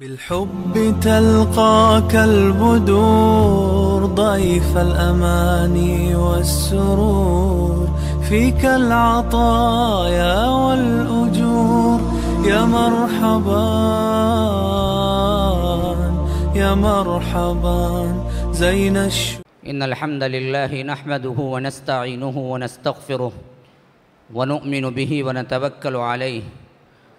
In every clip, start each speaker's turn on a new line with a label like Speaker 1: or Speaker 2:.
Speaker 1: بالحب تلقاك البدور ضيف الأماني والسرور فيك العطايا والأجور يا مرحبا يا مرحبا زين الش إن الحمد لله نحمده ونستعينه ونستغفره ونؤمن به ونتوكل عليه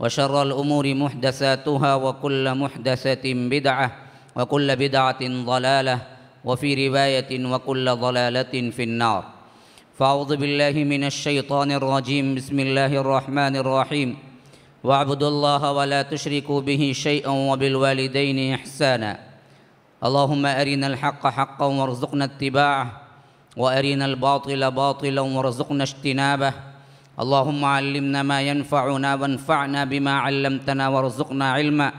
Speaker 1: وشر الأمور محدثاتها وكل محدثة بدعة وكل بدعة ضلالة وفي رواية وكل ضلالة في النار فأعوذ بالله من الشيطان الرجيم بسم الله الرحمن الرحيم واعبدوا الله ولا تشركوا به شيئا وبالوالدين إحسانا اللهم أرنا الحق حقا وارزقنا اتباعه وأرنا الباطل باطلا وارزقنا اجتنابه اللهم علمنا ما ينفعنا وانفعنا بما علمتنا وارزقنا علما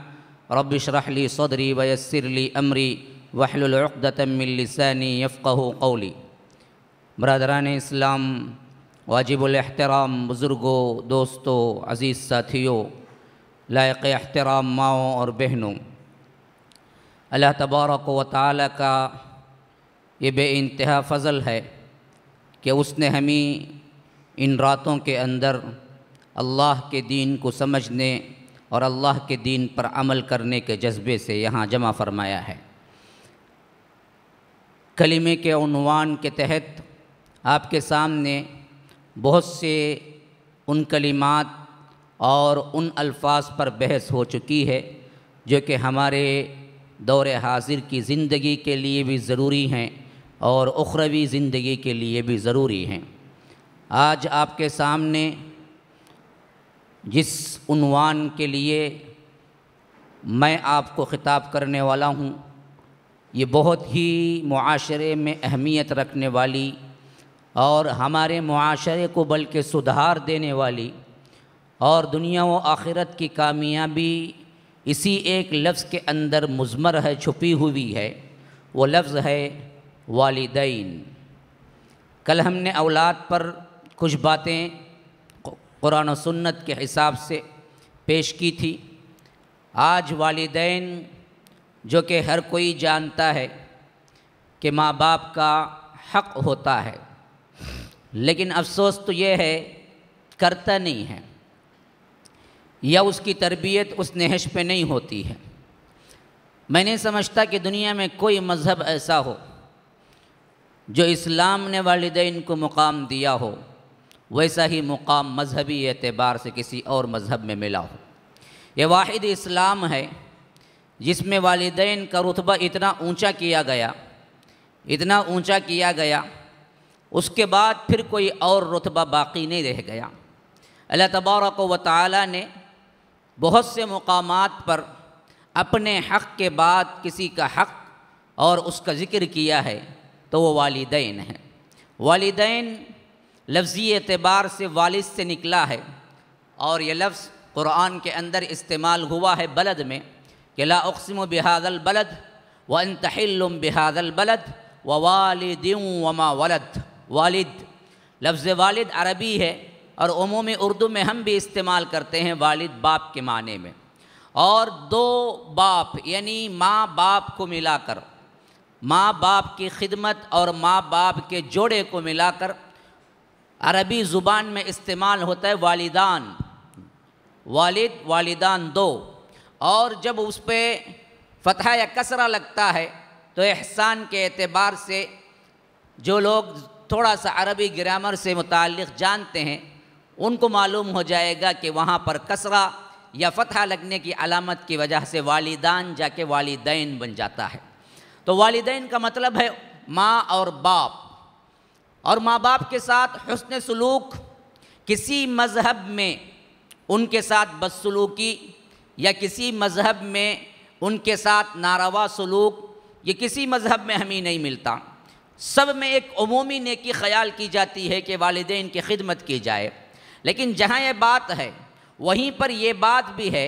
Speaker 1: رب اشرح لي صدري ويسر لي امري واحلل عقده من لساني يفقهوا قولي برادران اسلام الاحترام بزرگو دوستو عزیز ساتھیو لائق احترام ماؤں اور بہنوں اللہ تبارک و تعالی کا یہ بے انتہا فضل ہے کہ اس نے ہمیں इन रातों के अंदर अल्लाह के दीन को समझने और अल्लाह के दीन पर अमल करने के जज्बे से यहाँ जमा फरमाया है कलीमे के अनवान के तहत आपके सामने बहुत से उन कलिमात और उन अल्फाज पर बहस हो चुकी है जो कि हमारे दौर हाजिर की ज़िंदगी के लिए भी ज़रूरी हैं और उखरवी ज़िंदगी के लिए भी ज़रूरी हैं आज आपके सामने जिस उनवान के लिए मैं आपको ख़िताब करने वाला हूँ ये बहुत ही माशरे में अहमियत रखने वाली और हमारे माशरे को बल्कि सुधार देने वाली और दुनिया व आखिरत की कामयाबी इसी एक लफ्ज़ के अंदर मुजमर है छुपी हुई है वो लफ्ज़ है वालदेन कल हमने औलाद पर कुछ बातें कुरान और सुन्नत के हिसाब से पेश की थी आज वालदेन जो कि हर कोई जानता है कि माँ बाप का हक़ होता है लेकिन अफसोस तो ये है करता नहीं है या उसकी तरबियत उस नहश पे नहीं होती है मैं नहीं समझता कि दुनिया में कोई मज़हब ऐसा हो जो इस्लाम ने वालदेन को मुकाम दिया हो वैसा ही मुकाम मजहबी एतबार से किसी और मज़हब में मिला हो यह वाहिद इस्लाम है जिसमें वालदेन का रुतबा इतना ऊंचा किया गया इतना ऊंचा किया गया उसके बाद फिर कोई और रुतबा बाकी नहीं रह गया अल्लाह तबारक व ताली ने बहुत से मकाम पर अपने हक़ के बाद किसी का हक़ और उसका ज़िक्र किया है तो वो वालदेन हैं वालदेन लफ्ज़ी एतबार से वालिद से निकला है और यह लफ्ज़ क़ुरान के अंदर इस्तेमाल हुआ है बलद में कि लाकसम बिहादल बलद व अनतहलम बिहादल बलद व वालद वमा वलद वालिद लफ्ज़ वालिद अरबी है और उमूमी उर्दू में हम भी इस्तेमाल करते हैं वालिद बाप के माने में और दो बाप यानी माँ बाप को मिलाकर माँ बाप की खिदमत और माँ बाप के जोड़े को मिलाकर अरबी ज़ुबान में इस्तेमाल होता है वालिदान वालिद वालिदान दो और जब उस पर फतह या कसरा लगता है तो एहसान के एतबार से जो लोग थोड़ा सा अरबी ग्रामर से मुतल जानते हैं उनको मालूम हो जाएगा कि वहाँ पर कसरा या फतह लगने की अलामत की वजह से वालिदान जाके वालिदैन बन जाता है तो वालिदैन का मतलब है माँ और बाप और माँ बाप के साथ हसन सलूक किसी मज़हब में उनके साथ बदसलूकी या किसी मज़हब में उनके साथ नारवा सलूक ये किसी मज़हब में हमें नहीं मिलता सब में एक अमूमी नेकी ख्याल की जाती है कि वालदे इनकी खिदमत की जाए लेकिन जहाँ ये बात है वहीं पर ये बात भी है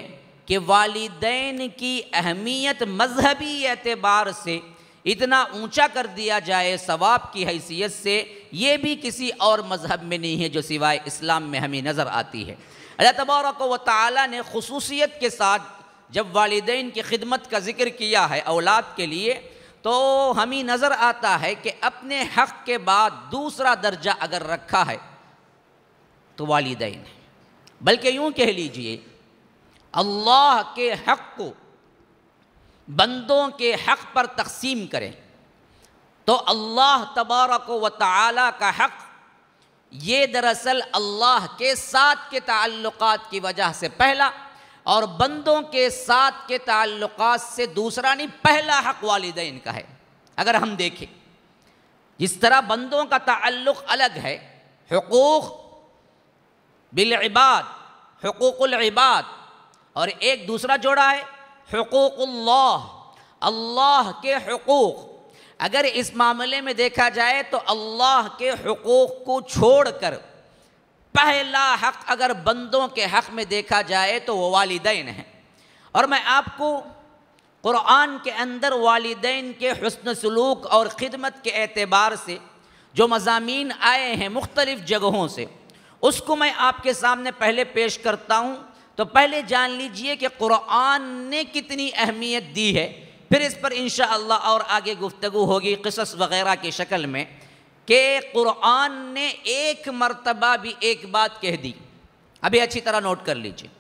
Speaker 1: कि वालदेन की अहमियत मजहबी एतबार से इतना ऊंचा कर दिया जाए सवाब की हैसियत से ये भी किसी और मज़हब में नहीं है जो सिवाय इस्लाम में हमें नज़र आती है अल्लाह तबारक व ताली ने खसूसियत के साथ जब वालदेन की खिदमत का जिक्र किया है औलाद के लिए तो हमें नज़र आता है कि अपने हक़ के बाद दूसरा दर्जा अगर रखा है तो वालदे है बल्कि यूँ कह लीजिए अल्लाह के हक़ को बंदों के हक़ पर तकसीम करें तो अल्लाह तबारक व ताली का हक़ ये दरअसल अल्लाह के साथ के ताल्लुकात की वजह से पहला और बंदों के साथ के ताल्लुकात से दूसरा नहीं पहला हक़ वालदेन का है अगर हम देखें जिस तरह बंदों का ताल्लुक़ अलग है हकूक़ बिलबाद इबाद और एक दूसरा जोड़ा है हकूक़ल्लाह अल्लाह के हकूक़ अगर इस मामले में देखा जाए तो अल्लाह के हकूक़ को छोड़कर पहला हक अगर बंदों के हक में देखा जाए तो वो वालदेन हैं और मैं आपको क़ुरान के अंदर वालदेन के हसन सलूक और ख़िदमत के एतबार से जो मजामी आए हैं मुख्तलिफ़ जगहों से उसको मैं आपके सामने पहले पेश करता हूँ तो पहले जान लीजिए कि कुरान ने कितनी अहमियत दी है फिर इस पर इन और आगे गुफ्तु होगी कसस वगैरह की शक्ल में कि कुरान ने एक मरतबा भी एक बात कह दी अभी अच्छी तरह नोट कर लीजिए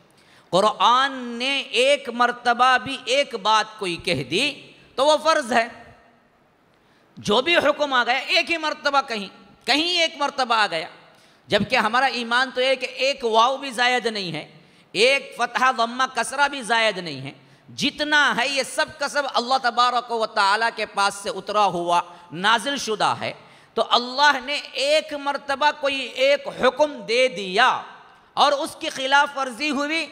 Speaker 1: कुरान ने एक मरतबा भी एक बात कोई कह दी तो वो फ़र्ज़ है जो भी हुक्म आ गया एक ही मरतबा कहीं कहीं एक मरतबा आ गया जबकि हमारा ईमान तो एक एक वाव भी जायद नहीं है एक फतह वम्मा कसरा भी जायद नहीं है जितना है ये सब कसब अल्लाह तबारक व ताली के पास से उतरा हुआ नाजिल शुदा है तो अल्लाह ने एक मरतबा कोई एक हुक्म दे दिया और उसकी खिलाफ वर्जी हुई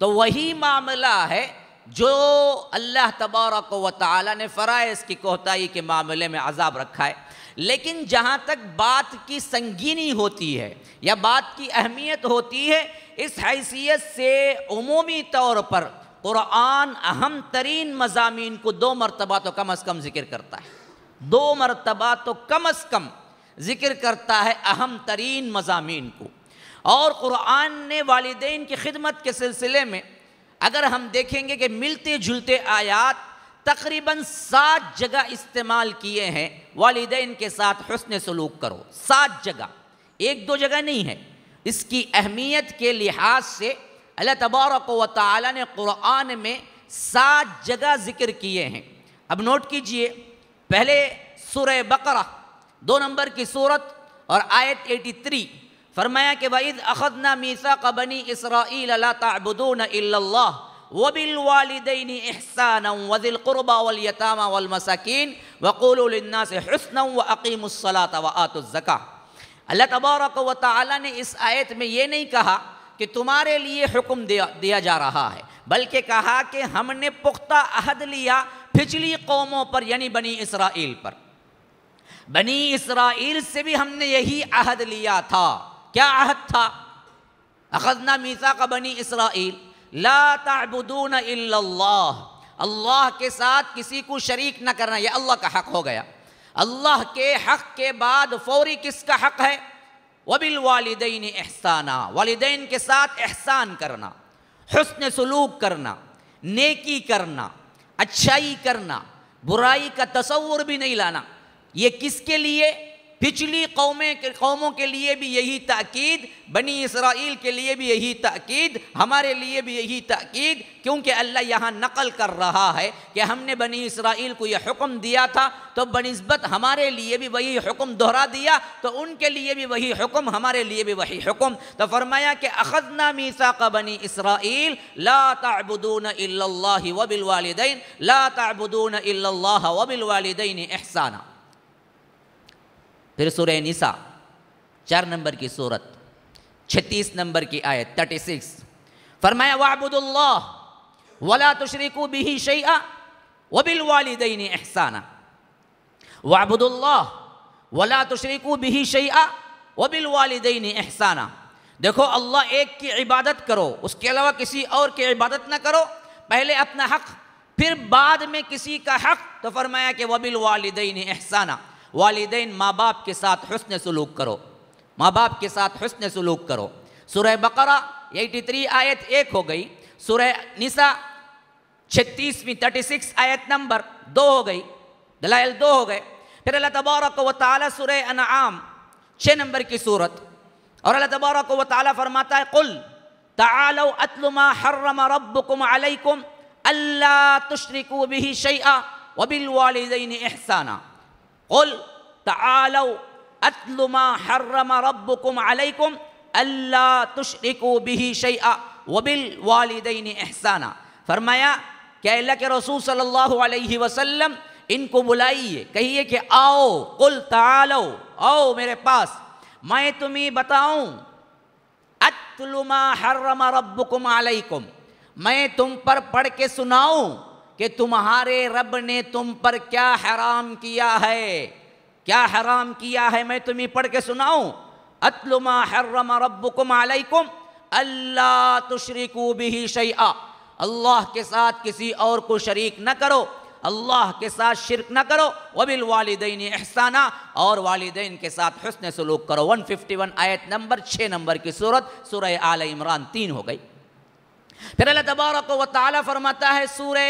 Speaker 1: तो वही मामला है जो अल्लाह तबारक व ताली ने फ़राइज़ की कोताही के मामले में अजाब रखा है लेकिन जहाँ तक बात की संगीनी होती है या बात की अहमियत होती है इस हैसियत से अमूमी तौर पर क़ुरान अहम तरीन मजामी को दो मरतबा तो कम अज़ कम ज़िक्र करता है दो मरतबा तो कम अज़ कम ज़िक्र करता है अहम तरीन मजामी को और क़ुरान ने वालदेन की खिदमत के सिलसिले में अगर हम देखेंगे कि मिलते जुलते आयात तकरीबन सात जगह इस्तेमाल किए हैं वालदेन के साथ हसन सलूक करो सात जगह एक दो जगह नहीं है इसकी अहमियत के लिहाज से अल्लाह तबारक व ने क़ुरान में सात जगह ज़िक्र किए हैं अब नोट कीजिए पहले सुर बकरा दो नंबर की सूरत और आयत 83 फरमाया कि वईद अखदना मीसा का बनी इसराइल अला वबिल वालदेन एहसान वज़िल क़ुरबा वल यतामा वल मसाकिन वक़ुलना से हसन व अल्लाह तबारक व ताली ने इस आयत में ये नहीं कहा कि तुम्हारे लिए हुक्म दिया दिया जा रहा है बल्कि कहा कि हमने पुख्ता अहद लिया पिछली कौमों पर यानी बनी इसराइल पर बनी इसराइल से भी हमने यही अहद लिया था क्या अहद था अखदना मीसा का बनी इसराइल ला अल्लाह अल्लाह के साथ किसी को शरीक न करना यह अल्लाह का हक हो गया अल्लाह के हक के बाद फौरी किसका हक है वबिल वालदेन एहसाना वालदेन के साथ एहसान करना हसन सलूक करना नेकी करना अच्छाई करना बुराई का तस्वुर भी नहीं लाना ये किसके लिए पिछली कौमें के कौमों के लिए भी यही ताक़ीद बनी इसराइल के लिए भी यही ताक़ीद हमारे लिए भी यही ताक़ीद क्योंकि अल्लाह यहाँ नकल कर रहा है कि हमने बनी इसराइल को यह हुक्म दिया था तो बनस्बत हमारे लिए भी वही हुक्म दोहरा दिया तो उनके लिए भी वही हुक्म हमारे लिए भी वही हुक्म तो फरमाया कि अखदना मीसा का बनी इसराइल ला ताबुदून अल्लाह वबिलवालदैन ला ताबुदून वबिल वबिलवालदैन एहसाना फिर सूर्य निसा चार नंबर की सूरत छत्तीस नंबर की आयत थर्टी सिक्स फरमाया वाबुदुल्ला वला तुशरिकू बिही शैया वबिल वालदेन एहसाना वाबुदुल्ला वला तुशरिकू बिही शैया वबिल वालदेन एहसाना देखो अल्लाह एक की इबादत करो उसके अलावा किसी और की इबादत ना करो पहले अपना हक फिर बाद में किसी का हक तो फरमाया कि वबिल वालदेन एहसाना वालदे माँ बाप के साथ हसन सलूक करो माँ बाप के साथ हसन सलूक करो सुरह बकरा थ्री आयत एक हो गई सुरह निसा छत्तीसवीं थर्टी सिक्स आयत नंबर दो हो गई दलाइल दो हो गए फिर अल्लाह तबारक व ताली सुरह आम छः नंबर की सूरत और अल्लाह तबारक व ताली फरमाता है कुल तलो अतलुमा हर्रम रब अलैकुम अल्लाह तुश्रिकु बिही शैया वबिल वालदेन एहसाना قل تعالوا أتل ما حرم ربكم عليكم अल्लाह तुशरिको बिही शैआ वबिल वालदेन एहसाना फरमाया क्या अल्लाह के रसूल सल्लल्लाहु अलैहि वसल्लम इनको बुलाइए कहिए कि आओ कुल तालो आओ मेरे पास मैं तुम्हें बताऊं अतलुमा हर्रमा रब्बुकुम अलैकुम मैं तुम पर पढ़ के सुनाऊं कि तुम्हारे रब ने तुम पर क्या हराम किया है क्या हराम किया है मैं तुम्हें पढ़ के सुनाऊं अतलुमा हर्रमा रब्बुकुम अलैकुम अल्लाह तुशरिकू बिही शैआ अल्लाह के साथ किसी और को शरीक न करो अल्लाह के साथ शिरक न करो वबिल वालदेन एहसाना और वालदेन के साथ हसन सलूक करो 151 आयत नंबर छः नंबर की सूरत सूरह आल इमरान तीन हो गई پھر اللہ تبارک و تعالی فرماتا ہے سورہ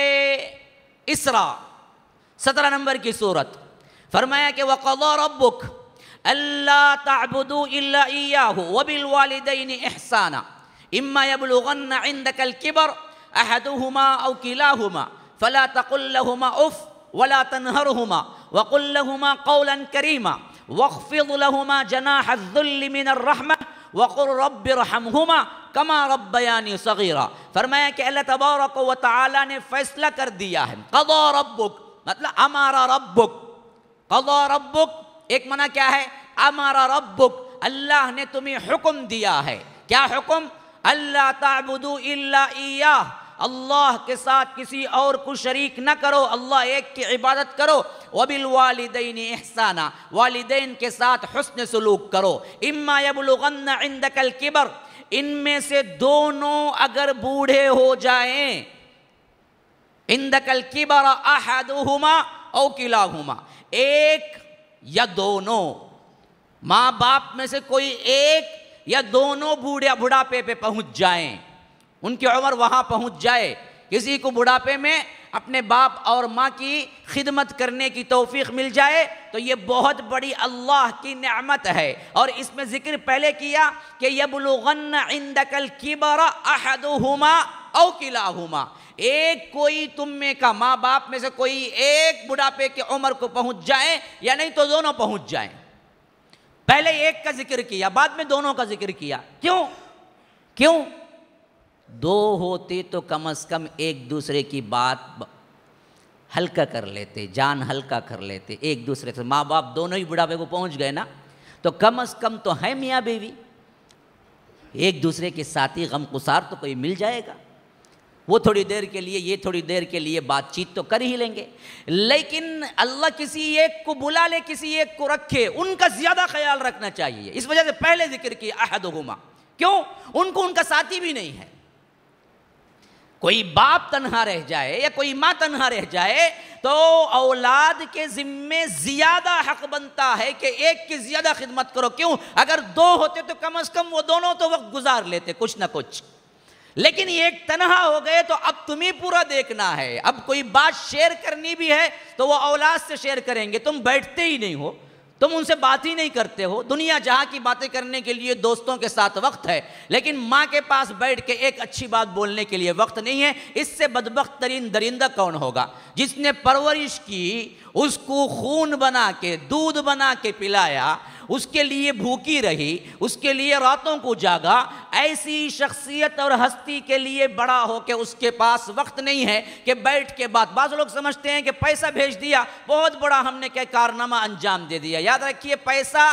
Speaker 1: اسرا سترہ نمبر کی سورت فرمایا کہ وَقَضَى رَبُّكَ أَلَّا تَعْبُدُوا إِلَّا إِيَّاهُ وَبِالْوَالِدَيْنِ إِحْسَانًا إِمَّا يَبْلُغَنَّ عِنْدَكَ الْكِبَرُ أَحَدُهُمَا أَوْ كِلَاهُمَا فَلَا تَقُلْ لَهُمَا أُفْ وَلَا تَنْهَرْهُمَا وَقُلْ لَهُمَا قَوْلًا كَرِيمًا وَاخْفِضْ لَهُمَا جَنَاحَ الذُّلِّ مِنَ الرَّحْمَةِ वक़ुर रब रहमहुमा कमा रब्बयानी सगीरा फरमाया कि अल्लाह तबारक व तआला ने फैसला कर दिया है कदो रब्बुक मतलब अमारा रब्बुक कदो रब्बुक एक मना क्या है अमारा रब्बुक अल्लाह ने तुम्हें हुक्म दिया है क्या हुक्म अल्लाह ताबुदू इल्ला अल्लाह के साथ किसी और को शरीक न करो अल्लाह एक की इबादत करो वबिल वालदेन एहसाना वालदेन के साथ हसन सलूक करो इम्मा यबलगन इंदकल किबर इनमें से दोनों अगर बूढ़े हो जाएं इंदकल किबर अहदुहुमा औ किलाहुमा एक या दोनों माँ बाप में से कोई एक या दोनों बूढ़े बुढ़ापे पे पहुंच जाएं उनकी उम्र वहाँ पहुँच जाए किसी को बुढ़ापे में अपने बाप और माँ की खिदमत करने की तोफ़ी मिल जाए तो ये बहुत बड़ी अल्लाह की नमत है और इसमें ज़िक्र पहले किया कि यबलुगन इंदकल किबरा अहदुहुमा औ एक कोई तुम में का माँ बाप में से कोई एक बुढ़ापे की उम्र को पहुँच जाए या नहीं तो दोनों पहुँच जाए पहले एक का जिक्र किया बाद में दोनों का जिक्र किया क्यों क्यों दो होते तो कम अज़ कम एक दूसरे की बात हल्का कर लेते जान हल्का कर लेते एक दूसरे से माँ बाप दोनों ही बुढ़ापे को पहुँच गए ना तो कम अज़ कम तो है मियाँ बीवी एक दूसरे के साथ ही गम कुसार तो कोई मिल जाएगा वो थोड़ी देर के लिए ये थोड़ी देर के लिए बातचीत तो कर ही लेंगे लेकिन अल्लाह किसी एक को बुला ले किसी एक को रखे उनका ज़्यादा ख्याल रखना चाहिए इस वजह से पहले जिक्र किया अहद क्यों उनको उनका साथी भी नहीं है कोई बाप तन्हा रह जाए या कोई माँ तनहा रह जाए तो औलाद के ज़िम्मे ज़्यादा हक बनता है कि एक की ज़्यादा खिदमत करो क्यों अगर दो होते तो कम अज़ कम वो दोनों तो वक्त गुजार लेते कुछ ना कुछ लेकिन एक तनहा हो गए तो अब तुम्हें पूरा देखना है अब कोई बात शेयर करनी भी है तो वो औलाद से शेयर करेंगे तुम बैठते ही नहीं हो तुम उनसे बात ही नहीं करते हो दुनिया जहाँ की बातें करने के लिए दोस्तों के साथ वक्त है लेकिन माँ के पास बैठ के एक अच्छी बात बोलने के लिए वक्त नहीं है इससे बदबक तरीन दरिंदा कौन होगा जिसने परवरिश की उसको खून बना के दूध बना के पिलाया उसके लिए भूखी रही उसके लिए रातों को जागा ऐसी शख्सियत और हस्ती के लिए बड़ा हो के उसके पास वक्त नहीं है कि बैठ के बाद बाज़ लोग समझते हैं कि पैसा भेज दिया बहुत बड़ा हमने क्या कारनामा अंजाम दे दिया याद रखिए पैसा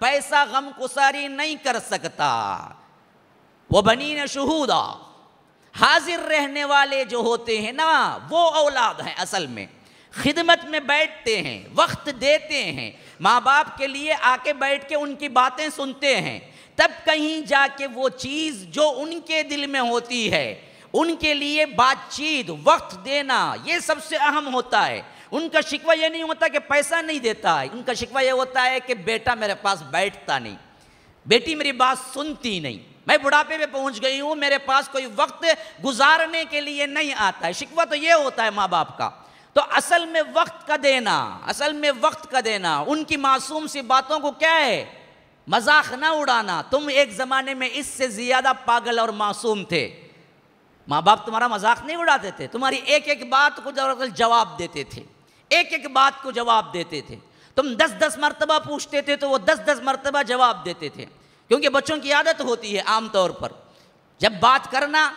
Speaker 1: पैसा गम कुसारी नहीं कर सकता वो बनी न शहूदा हाजिर रहने वाले जो होते हैं ना वो औलाद हैं असल में खिदमत में बैठते हैं वक्त देते हैं माँ बाप के लिए आके बैठ के उनकी बातें सुनते हैं तब कहीं जाके वो चीज़ जो उनके दिल में होती है उनके लिए बातचीत वक्त देना ये सबसे अहम होता है उनका शिकवा ये नहीं होता कि पैसा नहीं देता है उनका शिकवा ये होता है कि बेटा मेरे पास बैठता नहीं बेटी मेरी बात सुनती नहीं मैं बुढ़ापे में पहुंच गई हूँ मेरे पास कोई वक्त गुजारने के लिए नहीं आता है शिकवा तो ये होता है माँ बाप का तो असल में वक्त का देना असल में वक्त का देना उनकी मासूम सी बातों को क्या है मजाक ना उड़ाना तुम एक ज़माने में इससे ज़्यादा पागल और मासूम थे माँ बाप तुम्हारा मजाक नहीं उड़ाते थे तुम्हारी एक एक बात को जवाब देते थे एक एक बात को जवाब देते थे तुम दस दस मरतबा पूछते थे तो वो दस दस मरतबा जवाब देते थे क्योंकि बच्चों की आदत होती है आमतौर पर जब बात करना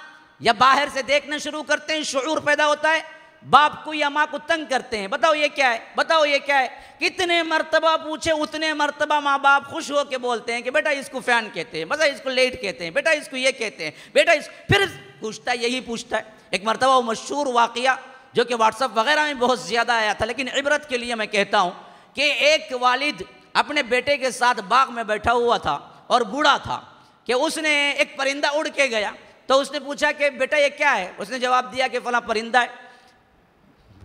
Speaker 1: या बाहर से देखना शुरू करते हैं शुरू पैदा होता है बाप को या माँ को तंग करते हैं बताओ ये क्या है बताओ ये क्या है कितने मरतबा पूछे उतने मरतबा माँ बाप खुश हो के बोलते हैं कि बेटा इसको फैन कहते हैं बता इसको लेट कहते हैं बेटा इसको ये कहते हैं बेटा इस फिर पूछता है यही पूछता है एक मरतबा वो मशहूर वाक़ जो कि व्हाट्सअप वगैरह में बहुत ज़्यादा आया था लेकिन इबरत के लिए मैं कहता हूँ कि एक वालिद अपने बेटे के साथ बाग में बैठा हुआ था और बूढ़ा था कि उसने एक परिंदा उड़ के गया तो उसने पूछा कि बेटा ये क्या है उसने जवाब दिया कि फला परिंदा है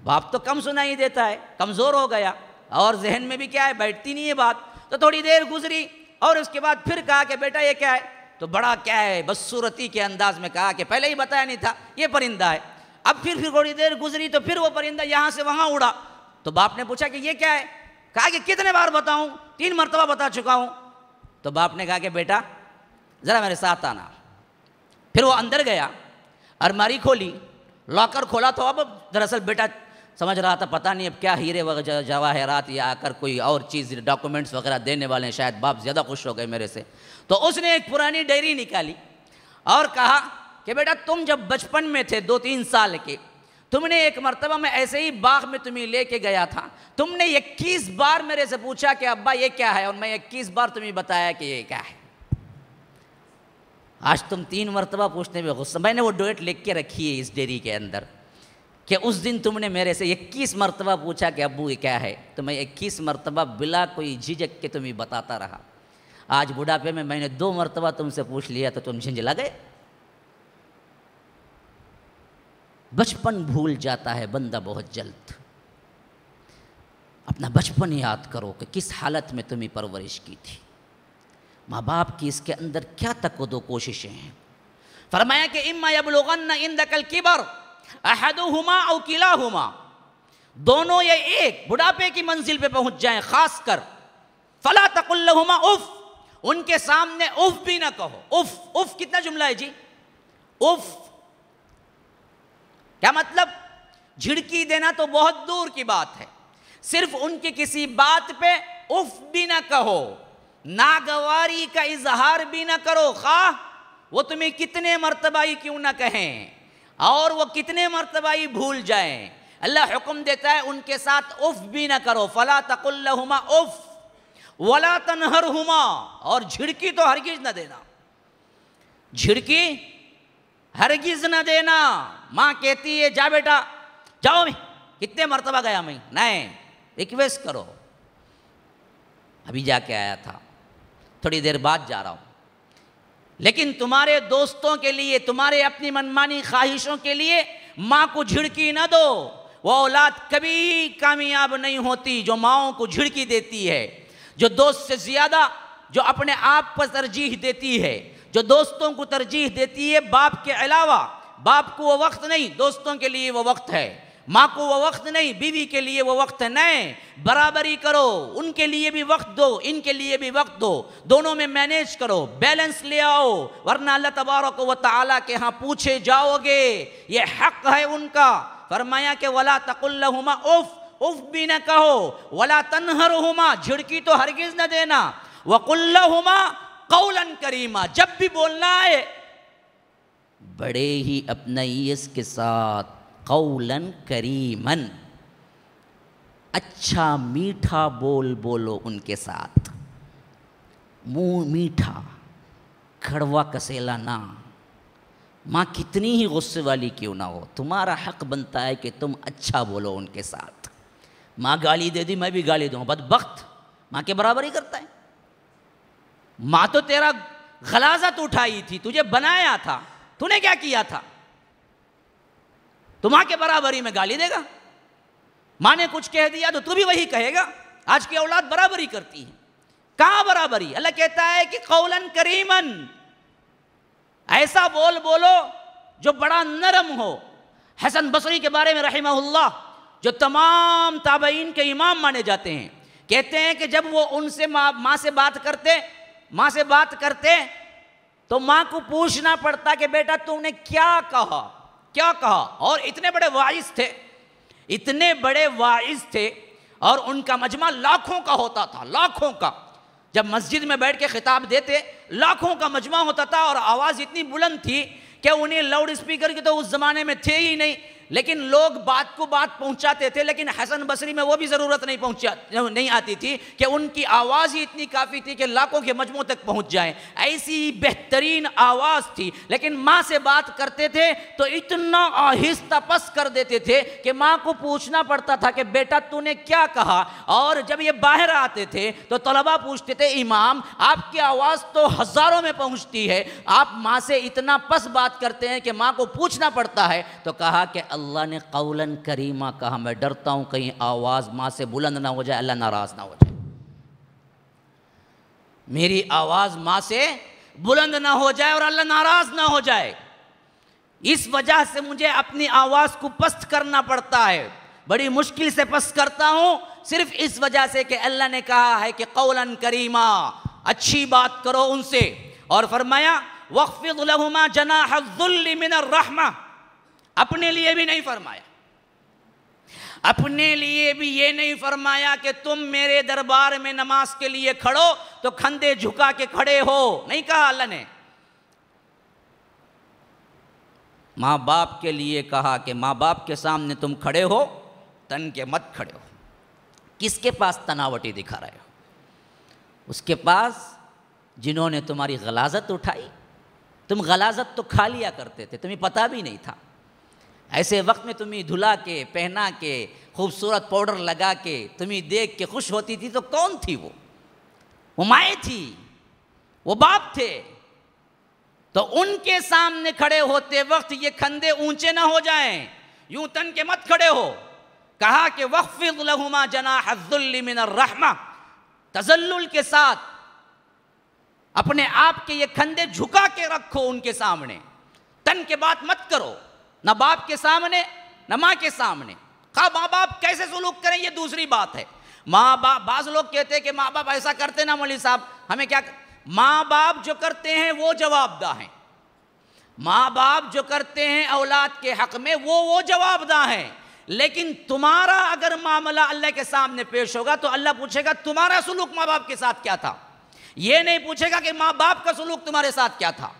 Speaker 1: बाप तो कम सुनाई देता है कमज़ोर हो गया और जहन में भी क्या है बैठती नहीं है बात तो थोड़ी देर गुजरी और उसके बाद फिर कहा कि बेटा ये क्या है तो बड़ा क्या है बस सूरती के अंदाज में कहा कि पहले ही बताया नहीं था ये परिंदा है अब फिर फिर थोड़ी देर गुजरी तो फिर वो परिंदा यहाँ से वहाँ उड़ा तो बाप ने पूछा कि ये क्या है कहा कि कितने बार बताऊँ तीन मरतबा बता चुका हूँ तो बाप ने कहा कि बेटा ज़रा मेरे साथ आना फिर वो अंदर गया अरमारी खोली लॉकर खोला तो अब दरअसल बेटा समझ रहा था पता नहीं अब क्या हीरे वगैरह जवाहरात या आकर कोई और चीज़ डॉक्यूमेंट्स वगैरह देने वाले हैं शायद बाप ज़्यादा खुश हो गए मेरे से तो उसने एक पुरानी डायरी निकाली और कहा कि बेटा तुम जब बचपन में थे दो तीन साल के तुमने एक मरतबा में ऐसे ही बाग में तुम्हें लेके गया था तुमने इक्कीस बार मेरे से पूछा कि अब्बा ये क्या है और मैं इक्कीस बार तुम्हें बताया कि ये क्या है आज तुम तीन मरतबा पूछने में गुस्सा मैंने वो डोएट लिख के रखी है इस डेरी के अंदर कि उस दिन तुमने मेरे से इक्कीस मरतबा पूछा कि अबू ये क्या है तो मैं इक्कीस मरतबा बिला कोई झिझक के तुम्हें बताता रहा आज बुढ़ापे में मैंने दो मरतबा तुमसे पूछ लिया तो तुम झिझला गए बचपन भूल जाता है बंदा बहुत जल्द अपना बचपन याद करो कि किस हालत में तुम्हें परवरिश की थी माँ बाप की इसके अंदर क्या तक दो कोशिशें हैं फरमाया कि इम्मा इन दकल की बार अहदो हुमा और किला हुमा दोनों ये एक बुढ़ापे की मंजिल पे पहुंच जाए खास कर फला तकुल्लहुमा उफ उनके सामने उफ भी ना कहो उफ उफ कितना जुमला है जी उफ क्या मतलब झिड़की देना तो बहुत दूर की बात है सिर्फ उनके किसी बात पे उफ भी ना कहो नागवारी का इजहार भी ना करो खा वो तुम्हें कितने मरतबाई क्यों ना कहें और वो कितने मरतबा ही भूल जाए अल्लाह हुक्म देता है उनके साथ उफ भी ना करो फला तकुल्लुमा उफ वला तनहर हुमा और झिड़की तो हरगिज ना देना झिड़की हरगिज ना देना माँ कहती है जा बेटा जाओ मैं कितने मरतबा गया मैं नहीं रिक्वेस्ट करो अभी जाके आया था थोड़ी देर बाद जा रहा हूं लेकिन तुम्हारे दोस्तों के लिए तुम्हारे अपनी मनमानी ख्वाहिशों के लिए माँ को झिड़की ना दो वह औलाद कभी कामयाब नहीं होती जो माओ को झिड़की देती है जो दोस्त से ज़्यादा जो अपने आप पर तरजीह देती है जो दोस्तों को तरजीह देती है बाप के अलावा बाप को वो वक्त नहीं दोस्तों के लिए वो वक्त है माँ को वो वक्त नहीं बीवी के लिए वो वक्त नहीं बराबरी करो उनके लिए भी वक्त दो इनके लिए भी वक्त दो दोनों में मैनेज करो बैलेंस ले आओ वरना अल्लाह तबारक व ताली के यहाँ पूछे जाओगे ये हक है उनका फरमाया के वला तकुल्लहुमा उफ उफ भी ना कहो वला तनहरुमा झिड़की तो हरगिज न देना वकुल्लहुमा कौलन करीमा जब भी बोलना है बड़े ही अपनाइस के साथ कौलन करीमन अच्छा मीठा बोल बोलो उनके साथ मुंह मीठा खड़वा कसेला ना माँ कितनी ही गुस्से वाली क्यों ना हो तुम्हारा हक बनता है कि तुम अच्छा बोलो उनके साथ माँ गाली दे दी मैं भी गाली दूँ वक्त माँ के बराबर ही करता है माँ तो तेरा गलाजत तो उठाई थी तुझे बनाया था तूने क्या किया था तो माँ के बराबरी में गाली देगा माँ ने कुछ कह दिया तो तू भी वही कहेगा आज की औलाद बराबरी करती है कहाँ बराबरी अल्लाह कहता है कि कौलन करीमन ऐसा बोल बोलो जो बड़ा नरम हो हसन बसरी के बारे में रहीमहुल्ला जो तमाम ताबईन के इमाम माने जाते हैं कहते हैं कि जब वो उनसे माँ माँ से बात करते माँ से बात करते तो माँ को पूछना पड़ता कि बेटा तुमने क्या कहा क्या कहा और इतने बड़े वाइस थे इतने बड़े वाइस थे और उनका मजमा लाखों का होता था लाखों का जब मस्जिद में बैठ के खिताब देते लाखों का मजमा होता था और आवाज़ इतनी बुलंद थी कि उन्हें लाउड स्पीकर की तो उस ज़माने में थे ही नहीं लेकिन लोग बात को बात पहुंचाते थे लेकिन हसन बसरी में वो भी ज़रूरत नहीं पहुंचा नहीं आती थी कि उनकी आवाज़ ही इतनी काफ़ी थी कि लाखों के मजमों तक पहुंच जाए ऐसी बेहतरीन आवाज़ थी लेकिन माँ से बात करते थे तो इतना आहिस्ता पस कर देते थे कि माँ को पूछना पड़ता था कि बेटा तूने क्या कहा और जब ये बाहर आते थे तो तलबा पूछते थे इमाम आपकी आवाज़ तो हज़ारों में पहुँचती है आप माँ से इतना पस बात करते हैं कि माँ को पूछना पड़ता है तो कहा कि अल्लाह ने कौलन करीमा कहा मैं डरता हूँ कहीं आवाज़ माँ से बुलंद ना हो जाए अल्लाह नाराज़ ना हो जाए मेरी आवाज़ माँ से बुलंद ना हो जाए और अल्लाह नाराज़ ना हो जाए इस वजह से मुझे अपनी आवाज़ को पस्त करना पड़ता है बड़ी मुश्किल से पस्त करता हूँ सिर्फ इस वजह से कि अल्लाह ने कहा है कि कौलन करीमा अच्छी बात करो उनसे और फरमाया वक्फ़ुमा जना हजुल्मिन रहमा अपने लिए भी नहीं फरमाया अपने लिए भी ये नहीं फरमाया कि तुम मेरे दरबार में नमाज के लिए खड़ो तो खंदे झुका के खड़े हो नहीं कहा अल्लाह ने माँ बाप के लिए कहा कि माँ बाप के सामने तुम खड़े हो तन के मत खड़े हो किसके पास तनावटी दिखा रहे हो उसके पास जिन्होंने तुम्हारी गलाजत उठाई तुम गलाजत तो खा लिया करते थे तुम्हें पता भी नहीं था ऐसे वक्त में तुम्हें धुला के पहना के खूबसूरत पाउडर लगा के तुम्हें देख के खुश होती थी तो कौन थी वो वो माए थी वो बाप थे तो उनके सामने खड़े होते वक्त ये खंदे ऊंचे ना हो जाएं यूं तन के मत खड़े हो कहा कि वक्फुमा जना हजुल्मिन रहमा तजल्ल के साथ अपने आप के ये खंदे झुका के रखो उनके सामने तन के बात मत करो ना बाप के सामने न माँ के सामने खा माँ बाप कैसे सुलूक करें ये दूसरी बात है माँ बाप बाज लोग कहते हैं कि माँ बाप ऐसा करते ना मौली साहब हमें क्या माँ बाप जो करते हैं वो जवाबदा हैं माँ बाप जो करते हैं औलाद के हक में वो वो जवाबदा हैं लेकिन तुम्हारा अगर मामला अल्लाह के सामने पेश होगा तो अल्लाह पूछेगा तुम्हारा सुलूक माँ बाप के साथ क्या था ये नहीं पूछेगा कि माँ बाप का सुलूक तुम्हारे साथ क्या था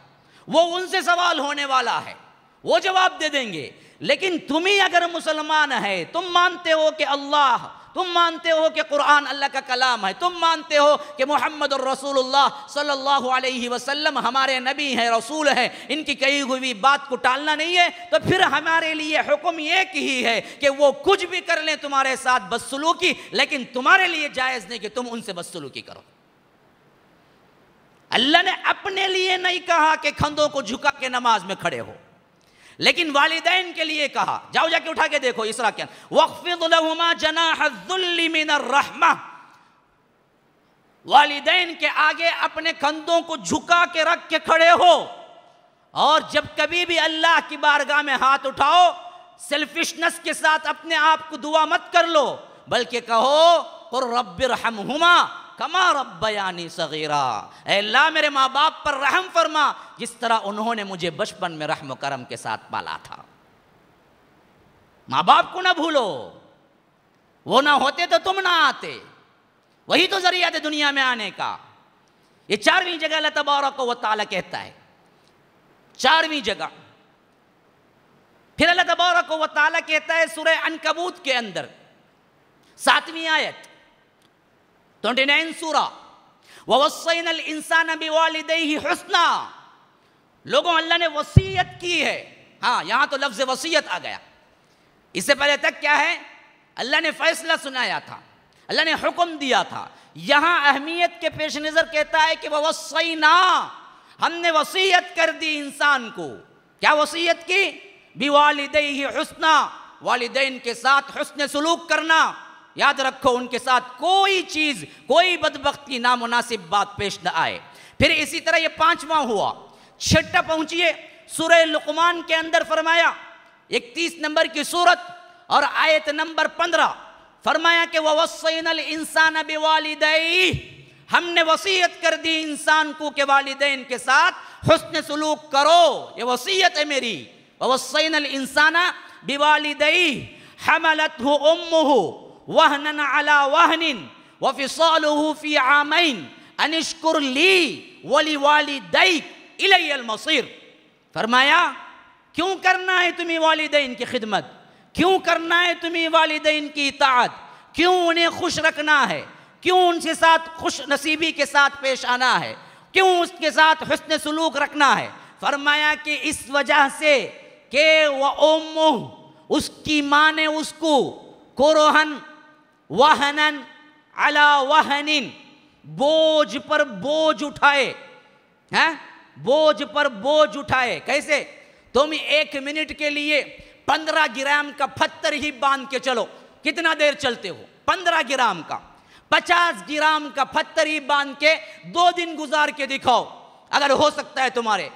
Speaker 1: वो उनसे सवाल होने वाला है वो जवाब दे देंगे लेकिन तुम ही अगर मुसलमान है तुम मानते हो कि अल्लाह तुम मानते हो कि कुरान अल्लाह का कलाम है तुम मानते हो कि मोहम्मद और रसूलुल्लाह सल्लल्लाहु अलैहि वसल्लम हमारे नबी हैं रसूल हैं इनकी कही हुई बात को टालना नहीं है तो फिर हमारे लिए हुक्म एक ही है कि वो कुछ भी कर लें तुम्हारे साथ बदसलूकी लेकिन तुम्हारे लिए जायज़ नहीं कि तुम उनसे बदसलूकी करो अल्लाह ने अपने लिए नहीं कहा कि खंदों को झुका के नमाज में खड़े हो लेकिन वालदेन के लिए कहा जाओ जाके उठा के देखो इसरा क्या वक्फिदुलहुमा जनाहुल्ली मिनर रहमा वालदेन के आगे अपने कंधों को झुका के रख के खड़े हो और जब कभी भी अल्लाह की बारगाह में हाथ उठाओ सेल्फिशनेस के साथ अपने आप को दुआ मत कर लो बल्कि कहो रब हम हुमा कमा रब्बयानी सगीरा अल्लाह मेरे माँ बाप पर रहम फरमा जिस तरह उन्होंने मुझे बचपन में रहम करम के साथ पाला था माँ बाप को ना भूलो वो ना होते तो तुम ना आते वही तो जरिया थे दुनिया में आने का ये चारवीं जगह अल्लाह तबारक को वह ताला कहता है चारवीं जगह फिर अल्लाह तबारक को वह ताला कहता है सुरह अनकबूत के अंदर सातवीं आयत ट्वेंटी नाइन सूरा वसैन इंसान अभी वालदई हसना लोगों अल्लाह ने वसीयत की है हाँ यहां तो लफ्ज़ वसीयत आ गया इससे पहले तक क्या है अल्लाह ने फैसला सुनाया था अल्लाह ने हुक्म दिया था यहां अहमियत के पेश नज़र कहता है कि वह वसैना हमने वसीयत कर दी इंसान को क्या वसीयत की भी वालदे ही हसना वालदेन के साथ हसन सलूक करना याद रखो उनके साथ कोई चीज़ कोई बदबक नामुनासिब बात पेश न आए फिर इसी तरह ये पांचवा हुआ छठा पहुंचिए सूर्य लुकमान के अंदर फरमाया इकतीस नंबर की सूरत और आयत नंबर पंद्रह फरमाया कि वह वसैनल इंसान बेवालदई हमने वसीयत कर दी इंसान को के वालदेन के साथ हसन सलूक करो ये वसीयत है मेरी वसैन इंसाना बेवालदई हमलत हो उम वहनन अला वहनिन वफिसालहु फी आमैन अनिश्कुर ली वली वाली दईक इलैल मसीर फरमाया क्यों करना है तुम्हें वालदेन की खिदमत क्यों करना है तुम्हें वालदेन की इतात क्यों उन्हें खुश रखना है क्यों उनके साथ खुश नसीबी के साथ पेश आना है क्यों उसके साथ हसन सलूक रखना है फरमाया कि इस वजह से के वह उसकी माँ ने उसको कोरोहन वाहन अला वाहनिन बोझ पर बोझ उठाए हैं बोझ पर बोझ उठाए कैसे तुम एक मिनट के लिए पंद्रह ग्राम का पत्थर ही बांध के चलो कितना देर चलते हो पंद्रह ग्राम का पचास ग्राम का पत्थर ही बांध के दो दिन गुजार के दिखाओ अगर हो सकता है तुम्हारे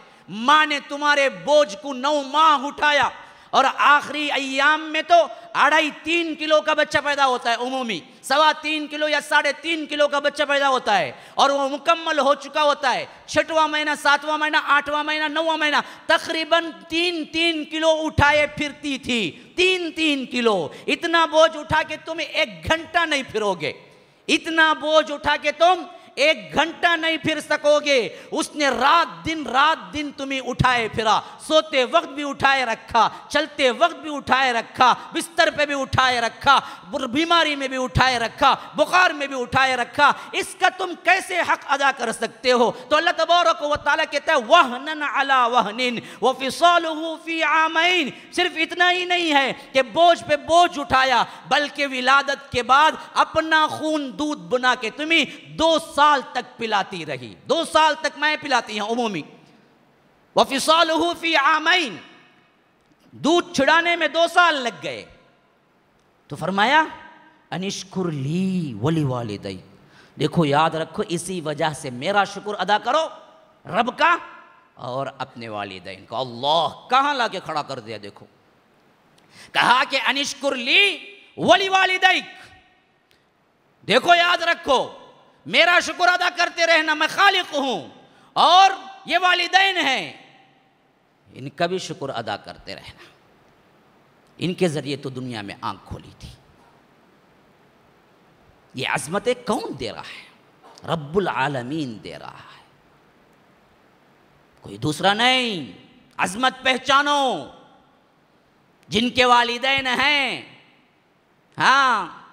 Speaker 1: माँ ने तुम्हारे बोझ को नौ माह उठाया और आखिरी अयाम में तो अढ़ाई तीन किलो का बच्चा पैदा होता है उमूमी सवा तीन किलो या साढ़े तीन किलो का बच्चा पैदा होता है और वो मुकम्मल हो चुका होता है छठवां महीना सातवां महीना आठवां महीना नौवां महीना तकरीबन तीन तीन किलो उठाए फिरती थी तीन तीन किलो इतना बोझ उठा के तुम एक घंटा नहीं फिरोगे इतना बोझ उठा के तुम एक घंटा नहीं फिर सकोगे उसने रात दिन रात दिन तुम्हें उठाए फिरा सोते वक्त भी उठाए रखा चलते वक्त भी उठाए रखा बिस्तर पे भी उठाए रखा बीमारी में भी उठाए रखा बुखार में भी उठाए रखा इसका तुम कैसे हक अदा कर सकते हो तो अल्लाह तबारक व ताली कहता है वहनन अला वहनिन व फिसलूफ़ी आमैन सिर्फ इतना ही नहीं है कि बोझ पे बोझ उठाया बल्कि विलादत के बाद अपना खून दूध बना के तुम्हें दो साल साल तक पिलाती रही दो साल तक मैं पिलाती हूं उमूमी वफिसाल फी दूध छिड़ाने में दो साल लग गए तो फरमाया अनिश्कुर ली वली वाले दई देखो याद रखो इसी वजह से मेरा शुक्र अदा करो रब का और अपने वालदेन को अल्लाह कहाँ ला के खड़ा कर दिया देखो कहा कि अनिश्कुर ली वली दई देखो याद रखो मेरा शुक्र अदा करते रहना मैं खालिक हूं और ये वालदेन हैं इनका भी शुक्र अदा करते रहना इनके ज़रिए तो दुनिया में आंख खोली थी ये अजमतें कौन दे रहा है रब्बुल आलमीन दे रहा है कोई दूसरा नहीं अजमत पहचानो जिनके वालदेन हैं हाँ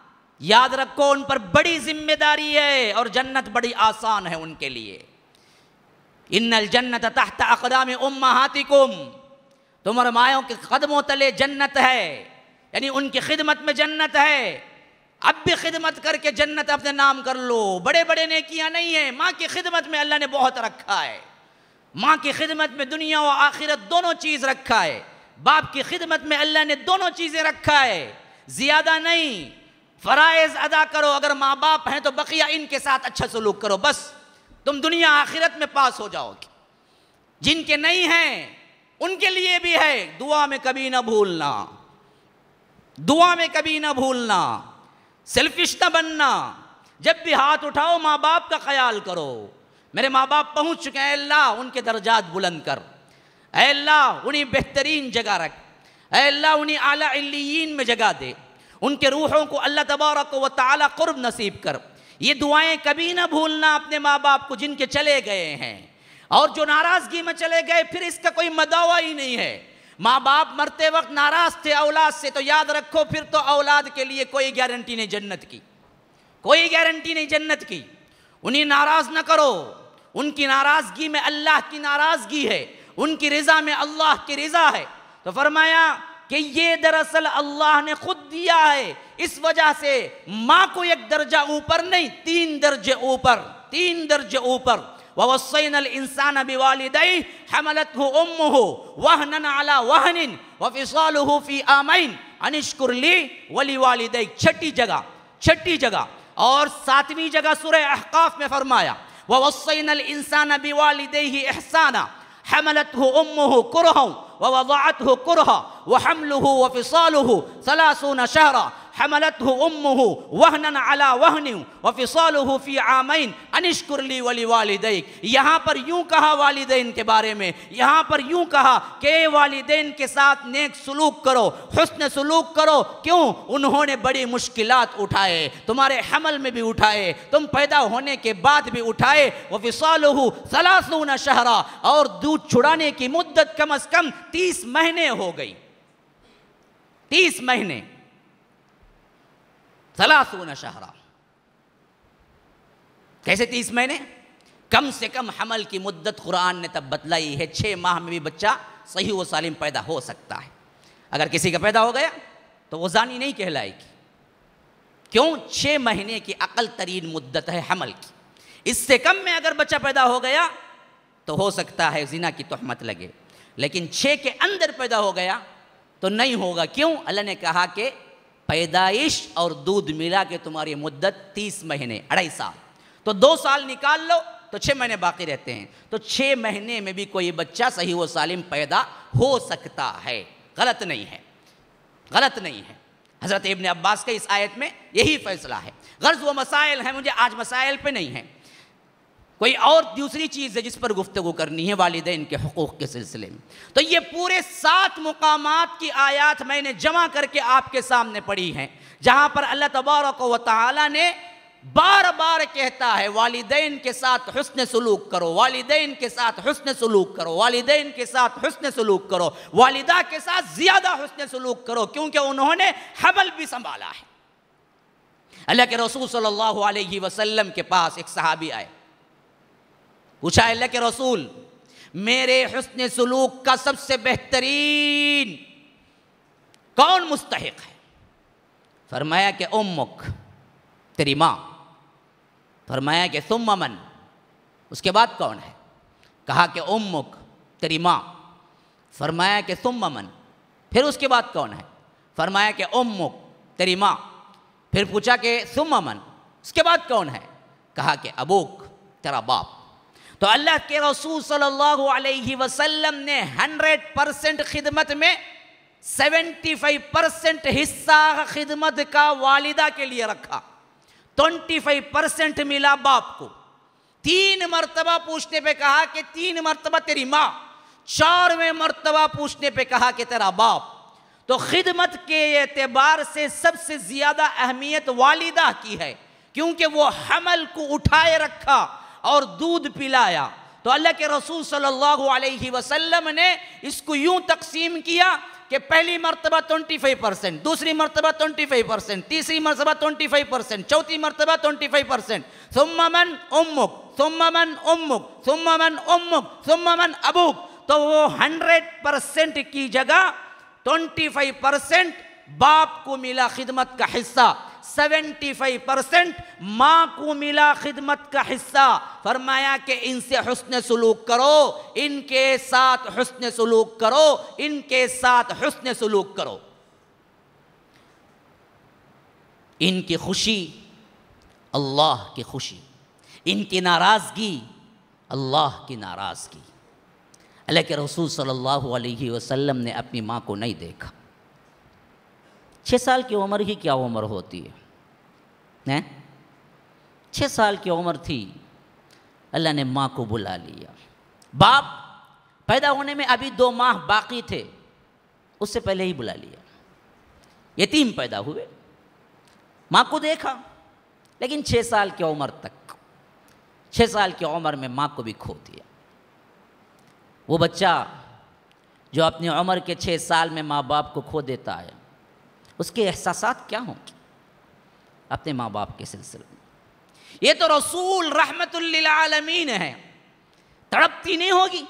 Speaker 1: याद रखो उन पर बड़ी जिम्मेदारी है और जन्नत बड़ी आसान है उनके लिए इन्नल जन्नत तहत अकदाम तुम और मायों के कदमों तले जन्नत है यानी उनकी खिदमत में जन्नत है अब भी खिदमत करके जन्नत अपने नाम कर लो बड़े बड़े ने किया नहीं है माँ की खिदमत में अल्लाह ने बहुत रखा है माँ की खिदमत में दुनिया व आखिरत दोनों चीज़ रखा है बाप की खिदमत में अल्लाह ने दोनों चीज़ें रखा है ज़्यादा नहीं फ़राइज़ अदा करो अगर माँ बाप हैं तो बकिया इनके साथ अच्छा सलूक करो बस तुम दुनिया आखिरत में पास हो जाओगे जिनके नहीं हैं उनके लिए भी है दुआ में कभी ना भूलना दुआ में कभी ना भूलना सेल्फिश ना बनना जब भी हाथ उठाओ माँ बाप का ख्याल करो मेरे माँ बाप पहुँच चुके हैं अल्लाह उनके दर्जात बुलंद कर अल्लाह उन्हें बेहतरीन जगह रख अल्लाह उन्हें आला में जगह दे उनके रूहों को अल्लाह तबारक व ताली कुर्ब नसीब कर ये दुआएं कभी ना भूलना अपने माँ बाप को जिनके चले गए हैं और जो नाराज़गी में चले गए फिर इसका कोई मदावा ही नहीं है माँ बाप मरते वक्त नाराज़ थे औलाद से तो याद रखो फिर तो औलाद के लिए कोई गारंटी नहीं जन्नत की कोई गारंटी नहीं जन्नत की उन्हें नाराज़ ना करो उनकी नाराज़गी में अल्लाह की नाराज़गी है उनकी रज़ा में अल्लाह की रज़ा है तो फरमाया कि ये दरअसल अल्लाह ने खुद दिया है इस वजह से माँ को एक दर्जा ऊपर नहीं तीन दर्जे ऊपर तीन दर्जे ऊपर इंसान छठी जगह छठी जगह और सातवीं जगह सुरह अहकाफ में फरमाया वसैन इंसान बिवालिदई एहसाना حملته أمه كرها ووضعته كرها وحمله وفصاله ثلاثون شهرا हमलत हो उम हो वहनन अला वहन वफ़िसल हो फ़ी आमैन अनिशकुरली वली वालदेक यहाँ पर यूँ कहा वालदेन के बारे में यहाँ पर यूँ कहा कि वालदेन के साथ नेक सलूक करो हसन सलूक करो क्यों उन्होंने बड़ी मुश्किल उठाए तुम्हारे हमल में भी उठाए तुम पैदा होने के बाद भी उठाए वफ़िसल हो सलासून शहरा और दूध छुड़ाने की मुद्दत कम अज़ कम तीस महीने हो गई तीस महीने सलासून शहरा कैसे तीस महीने कम से कम हमल की मुद्दत कुरान ने तब बतलाई है छः माह में भी बच्चा सही व सालिम पैदा हो सकता है अगर किसी का पैदा हो गया तो वो जानी नहीं कहलाएगी क्यों छः महीने की अकल तरीन मुद्दत है हमल की इससे कम में अगर बच्चा पैदा हो गया तो हो सकता है जिना की तहमत लगे लेकिन छः के अंदर पैदा हो गया तो नहीं होगा क्यों अल्लाह ने कहा कि पैदाइश और दूध मिला के तुम्हारी मुद्दत तीस महीने अढ़ाई साल तो दो साल निकाल लो तो छः महीने बाकी रहते हैं तो छः महीने में भी कोई बच्चा सही वो सालिम पैदा हो सकता है गलत नहीं है गलत नहीं है हज़रत इबन अब्बास के इस आयत में यही फैसला है गर्ज व मसाइल हैं मुझे आज मसाइल पे नहीं है कोई और दूसरी चीज़ है जिस पर गुफ्तु करनी है वालदेन के हकूक़ के सिलसिले में तो ये पूरे सात मुकाम की आयात मैंने जमा करके आपके सामने पढ़ी हैं जहाँ पर अल्लाह तबारक व ताली ने बार बार कहता है वालदेन के साथ हसन सलूक करो वालदेन के साथ हसन सलूक करो वालदेन के साथ हसन सलूक करो वालदा के साथ ज़्यादा हसन सलूक करो क्योंकि उन्होंने हबल भी संभाला है अल्लाह के रसूल सल्ला वसलम के पास एक सहाबी आए पूछा अल्लाह के रसूल मेरे हसन सलूक का सबसे बेहतरीन कौन मुस्तक है फरमाया के उमुख तेरी माँ फरमाया के सुम अमन उसके बाद कौन है कहा कि उमुख तेरी माँ फरमाया के सुम अमन फिर उसके बाद कौन है फरमाया के उमुख तेरी माँ फिर पूछा के सुम अमन उसके बाद कौन है कहा कि अबूक तेरा बाप तो अल्लाह के रसूल सल्लल्लाहु अलैहि वसल्लम ने 100 परसेंट खिदमत में 75 परसेंट हिस्सा खिदमत का वालिदा के लिए रखा 25 परसेंट मिला बाप को तीन मरतबा पूछने पे कहा कि तीन मरतबा तेरी माँ चारवें मरतबा पूछने पे कहा कि तेरा बाप तो खिदमत के एतबार से सबसे ज़्यादा अहमियत वालिदा की है क्योंकि वो हमल को उठाए रखा और दूध पिलाया तो अल्लाह के रसूल सल्लल्लाहु अलैहि वसल्लम ने इसको यूं तकसीम किया कि पहली मरतबा 25 परसेंट दूसरी मरतबा 25 परसेंट तीसरी मरतबा 25 परसेंट चौथी मरतबा 25 परसेंट सुमन उम्मुक सुमन उम्मुक सुमन उम्मुक सुमन अबुक तो वो 100 परसेंट की जगह 25 परसेंट बाप को मिला खिदमत का हिस्सा सेवेंटी फाइव परसेंट माँ को मिला खिदमत का हिस्सा फरमाया कि इनसे हसन सलूक करो इनके साथ हसन सलूक करो इनके साथ हसन सलूक करो इनकी खुशी अल्लाह की खुशी इनकी नाराज़गी अल्लाह की नाराज़गी अल्लाह के रसूल सल्लल्लाहु अलैहि वसल्लम ने अपनी माँ को नहीं देखा छः साल की उम्र ही क्या उम्र होती है ने? छः साल की उम्र थी अल्लाह ने माँ को बुला लिया बाप पैदा होने में अभी दो माह बाकी थे उससे पहले ही बुला लिया यतीम पैदा हुए माँ को देखा लेकिन छः साल की उम्र तक छः साल की उम्र में माँ को भी खो दिया वो बच्चा जो अपनी उम्र के छः साल में माँ बाप को खो देता है उसके एहसास क्या होंगे अपने माँ बाप के सिलसिले में ये तो रसूल रहमतुल्लिलामीन है तड़पती नहीं होगी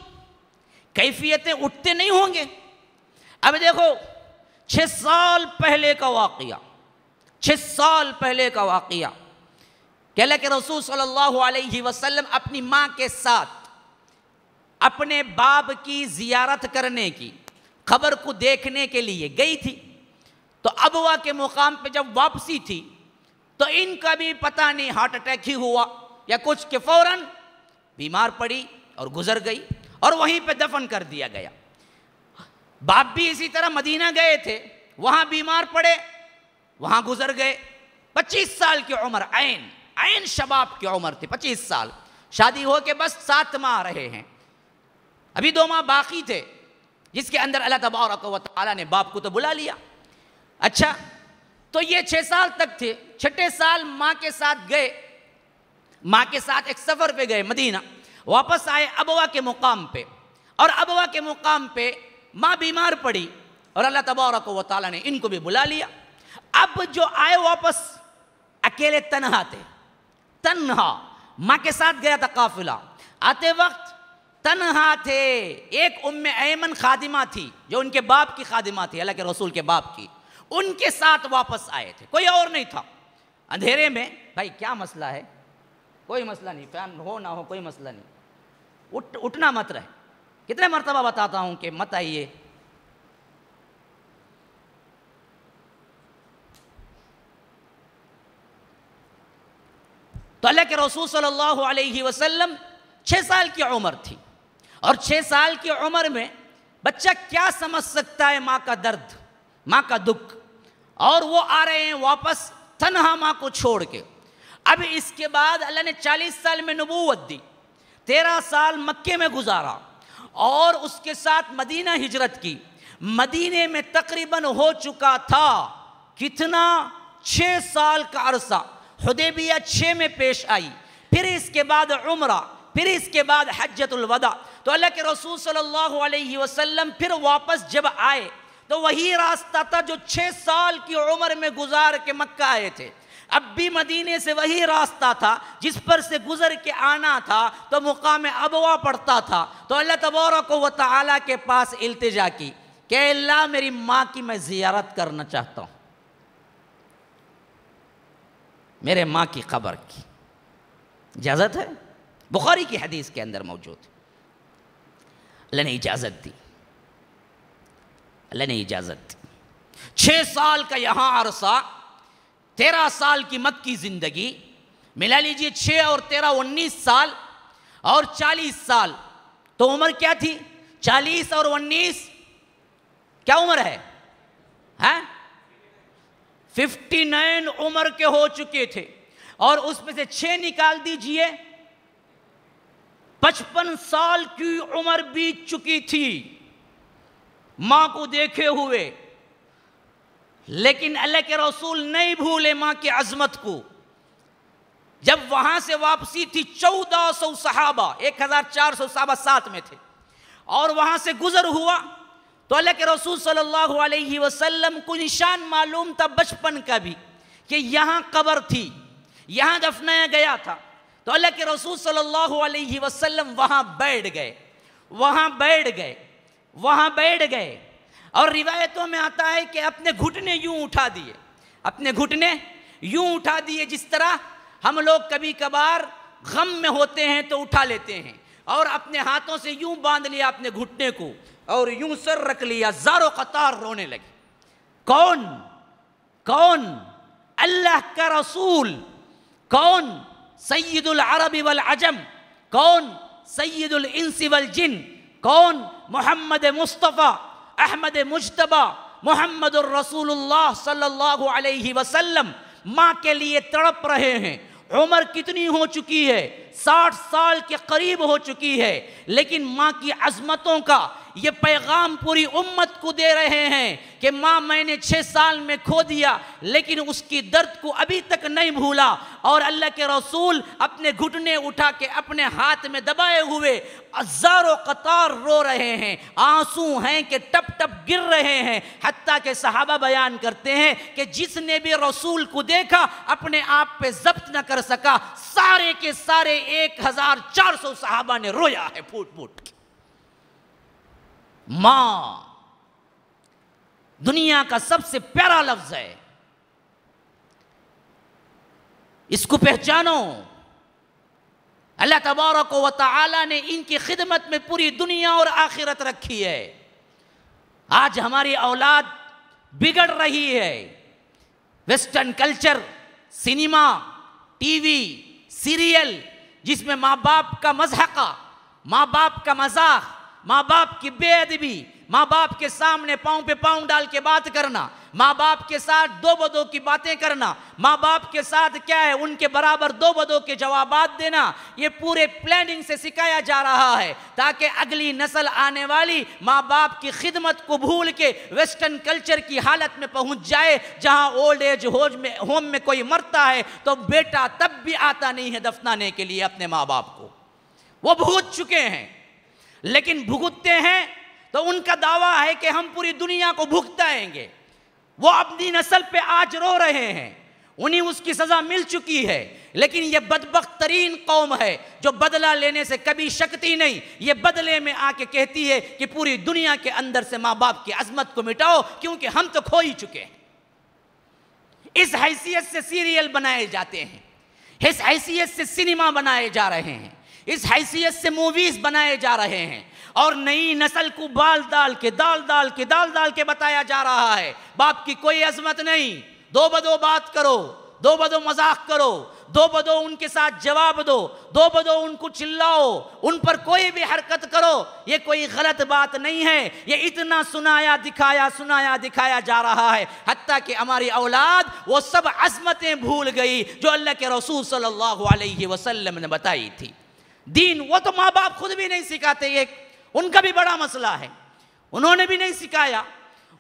Speaker 1: कैफियतें उठते नहीं होंगे अब देखो छः साल पहले का वाकया छः साल पहले का वाक़ कहला कि रसूल सल्लल्लाहु अलैहि वसल्लम अपनी माँ के साथ अपने बाप की ज़ियारत करने की खबर को देखने के लिए गई थी तो अबवा के मुकाम पे जब वापसी थी तो इनका भी पता नहीं हार्ट अटैक ही हुआ या कुछ के फौरन बीमार पड़ी और गुजर गई और वहीं पे दफन कर दिया गया बाप भी इसी तरह मदीना गए थे वहां बीमार पड़े वहां गुजर गए 25 साल की उम्र आयन आयन शबाब की उम्र थी पच्चीस साल शादी हो के बस सात माह रहे हैं अभी दो माह बाकी थे जिसके अंदर अल्लाह तबारक व ने बाप को तो बुला लिया अच्छा तो ये छः साल तक थे छठे साल माँ के साथ गए माँ के साथ एक सफ़र पे गए मदीना वापस आए अबवा के मुकाम पे और अबवा के मुकाम पे माँ बीमार पड़ी और अल्लाह तबारक व ताली ने इनको भी बुला लिया अब जो आए वापस अकेले तनहा थे तनहा माँ के साथ गया था काफिला आते वक्त तनहा थे एक उम्म ऐमन खादिमा थी जो उनके बाप की खादिमा थी अल्लाह के रसूल के बाप की उनके साथ वापस आए थे कोई और नहीं था अंधेरे में भाई क्या मसला है कोई मसला नहीं फैन हो ना हो कोई मसला नहीं उठ उठना मत रहे कितने मरतबा बताता हूं कि मत आइए तो अल्लाह के रसूल सल्लल्लाहु अलैहि वसल्लम छह साल की उम्र थी और छह साल की उम्र में बच्चा क्या समझ सकता है मां का दर्द मां का दुख और वो आ रहे हैं वापस तनहा माँ को छोड़ के अब इसके बाद अल्लाह ने 40 साल में नबूवत दी 13 साल मक्के में गुजारा और उसके साथ मदीना हिजरत की मदीने में तकरीबन हो चुका था कितना छः साल का अरसा हदेबिया छः में पेश आई फिर इसके बाद उम्र फिर इसके बाद हजतुलवदा तो अल्लाह के रसूल सल्लल्लाहु अलैहि वसल्लम फिर वापस जब आए तो वही रास्ता था जो छः साल की उम्र में गुजार के मक्का आए थे अब भी मदीने से वही रास्ता था जिस पर से गुजर के आना था तो मुकाम अबवा पड़ता था तो अल्लाह तबारक व तला के पास इल्तजा की कि अल्लाह मेरी माँ की मैं ज़ियारत करना चाहता हूँ मेरे माँ की खबर की इजाज़त है बुखारी की हदीस के अंदर मौजूद अल्लाह ने इजाज़त दी अल्लाह ने इजाज़त दी छः साल का यहाँ अरसा तेरह साल की मत की ज़िंदगी मिला लीजिए छः और तेरह उन्नीस साल और चालीस साल तो उम्र क्या थी चालीस और उन्नीस क्या उम्र है हैं? 59 उम्र के हो चुके थे और उसमें से छः निकाल दीजिए पचपन साल की उम्र बीत चुकी थी माँ को देखे हुए लेकिन अल्लाह के रसूल नहीं भूले माँ की अजमत को जब वहां से वापसी थी चौदह सौ सहाबा एक हजार चार सौ सहाबा साथ में थे और वहां से गुजर हुआ तो अल्लाह के रसूल सल्लल्लाहु अलैहि वसल्लम को निशान मालूम था बचपन का भी कि यहां कबर थी यहां दफनाया गया था तो अल्लाह के रसूल सल्लल्लाहु अलैहि वसल्लम वहां बैठ गए वहां बैठ गए वहाँ बैठ गए और रिवायतों में आता है कि अपने घुटने यूं उठा दिए अपने घुटने यूं उठा दिए जिस तरह हम लोग कभी कभार गम में होते हैं तो उठा लेते हैं और अपने हाथों से यूं बांध लिया अपने घुटने को और यूं सर रख लिया जारो कतार रोने लगे कौन कौन अल्लाह का रसूल कौन सैदुल अरबी वल अजम कौन सैदुल इंसी वल जिन कौन मोहम्मद मुस्तफ़ा अहमद मुशतबा मोहम्मद रसूलुल्लाह वसल्लम माँ के लिए तड़प रहे हैं उम्र कितनी हो चुकी है साठ साल के करीब हो चुकी है लेकिन माँ की अजमतों का ये पैगाम पूरी उम्मत को दे रहे हैं कि माँ मैंने छः साल में खो दिया लेकिन उसकी दर्द को अभी तक नहीं भूला और अल्लाह के रसूल अपने घुटने उठा के अपने हाथ में दबाए हुए हजारों कतार रो रहे हैं आंसू हैं कि टप टप गिर रहे हैं हती के सहाबा बयान करते हैं कि जिसने भी रसूल को देखा अपने आप पे जब्त न कर सका सारे के सारे एक हजार चार सौ सहाबा ने रोया है फूट फूट मां दुनिया का सबसे प्यारा लफ्ज है इसको पहचानो अल्लाह तबारक व ताली ने इनकी खिदमत में पूरी दुनिया और आखिरत रखी है आज हमारी औलाद बिगड़ रही है western culture cinema TV serial जिसमें माँ बाप का मजहका माँ बाप का मजाक माँ बाप की बेअदबी माँ बाप के सामने पाँव पे पाँव डाल के बात करना माँ बाप के साथ दो बदो की बातें करना माँ बाप के साथ क्या है उनके बराबर दो बदो के जवाब देना ये पूरे प्लानिंग से सिखाया जा रहा है ताकि अगली नस्ल आने वाली माँ बाप की खिदमत को भूल के वेस्टर्न कल्चर की हालत में पहुंच जाए जहाँ ओल्ड एज होम में होम में कोई मरता है तो बेटा तब भी आता नहीं है दफनाने के लिए अपने माँ बाप को वो भूल चुके हैं लेकिन भुगतते हैं तो उनका दावा है कि हम पूरी दुनिया को भुगताएंगे वो अपनी नस्ल पे आज रो रहे हैं उन्हें उसकी सज़ा मिल चुकी है लेकिन ये बदबक तरीन कौम है जो बदला लेने से कभी शक्ति नहीं ये बदले में आके कहती है कि पूरी दुनिया के अंदर से माँ बाप की अजमत को मिटाओ क्योंकि हम तो खो ही चुके हैं इस हैसियत से सीरियल बनाए जाते हैं इस हैसियत से सिनेमा बनाए जा रहे हैं इस हैसियत से मूवीज़ बनाए जा रहे हैं और नई नस्ल को बाल डाल के दाल डाल के दाल डाल के बताया जा रहा है बाप की कोई अजमत नहीं दो बदो बात करो दो बदो मजाक करो दो बदो उनके साथ जवाब दो दो बदो उनको चिल्लाओ उन पर कोई भी हरकत करो ये कोई गलत बात नहीं है ये इतना सुनाया दिखाया सुनाया दिखाया जा रहा है हती कि हमारी औलाद वो सब अजमतें भूल गई जो अल्लाह के रसूल सल्लल्लाहु अलैहि वसल्लम ने बताई थी दीन वो तो माँ बाप खुद भी नहीं सिखाते ये उनका भी बड़ा मसला है उन्होंने भी नहीं सिखाया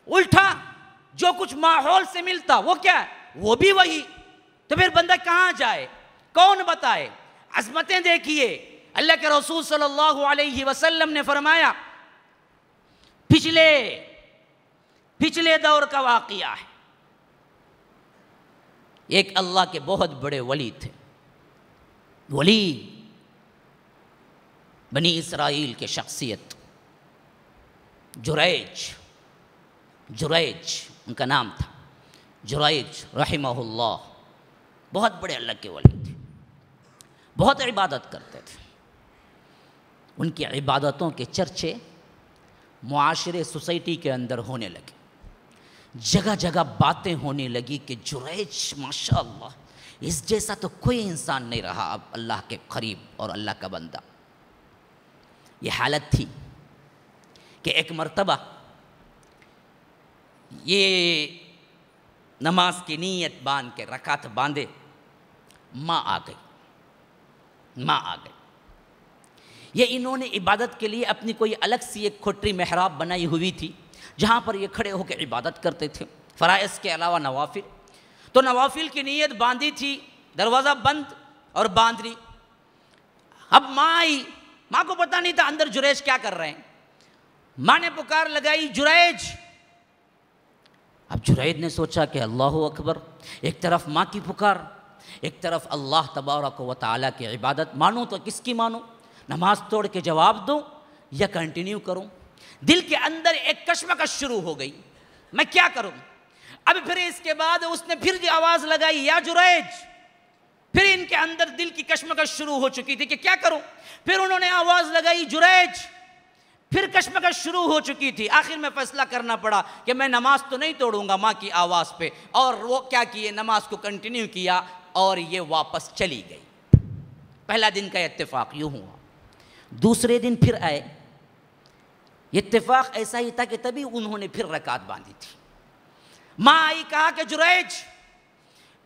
Speaker 1: उल्टा जो कुछ माहौल से मिलता वो क्या है वो भी वही तो फिर बंदा कहाँ जाए कौन बताए अजमतें देखिए अल्लाह के रसूल सल्लल्लाहु अलैहि वसल्लम ने फरमाया पिछले पिछले दौर का वाक़िया है एक अल्लाह के बहुत बड़े वली थे वली बनी इसराइल के शख्सियत जुरैज जुरैज उनका नाम था जुरैज रहमहुल्ला बहुत बड़े अल्लाह के वली थे बहुत इबादत करते थे उनकी इबादतों के चर्चे माशरे सोसाइटी के अंदर होने लगे जगह जगह बातें होने लगी कि जुरैज माशा इस जैसा तो कोई इंसान नहीं रहा अब अल्लाह के करीब और अल्लाह का बंदा ये हालत थी कि एक मर्तबा ये नमाज की नीयत बांध के रकात बांधे माँ आ गई माँ आ गई ये इन्होंने इबादत के लिए अपनी कोई अलग सी एक खोटरी महराब बनाई हुई थी जहाँ पर ये खड़े होकर इबादत करते थे फ़राइज़ के अलावा नवाफिल तो नवाफिल की नीयत बांधी थी दरवाज़ा बंद और बांध ली अब माँ आई मां को पता नहीं था अंदर जुरैज क्या कर रहे हैं मां ने पुकार लगाई जुरेज अब जुरैद ने सोचा कि अल्लाह अकबर एक तरफ माँ की पुकार एक तरफ अल्लाह तबारक व ताली की इबादत मानूँ तो किसकी मानूँ नमाज तोड़ के जवाब दूँ या कंटिन्यू करूँ दिल के अंदर एक कश्मकश शुरू हो गई मैं क्या करूँ अब फिर इसके बाद उसने फिर आवाज़ लगाई या जुरैज फिर इनके अंदर दिल की कश्मकश शुरू हो चुकी थी कि क्या करूं फिर उन्होंने आवाज लगाई जुरैज फिर कश्मकश शुरू हो चुकी थी आखिर में फैसला करना पड़ा कि मैं नमाज तो नहीं तोड़ूंगा माँ की आवाज़ पे और वो क्या किए नमाज को कंटिन्यू किया और ये वापस चली गई पहला दिन का इतफाक यूं हुआ दूसरे दिन फिर आए इतफाक ऐसा ही था कि तभी उन्होंने फिर रकात बांधी थी माँ आई कहा कि जुरैज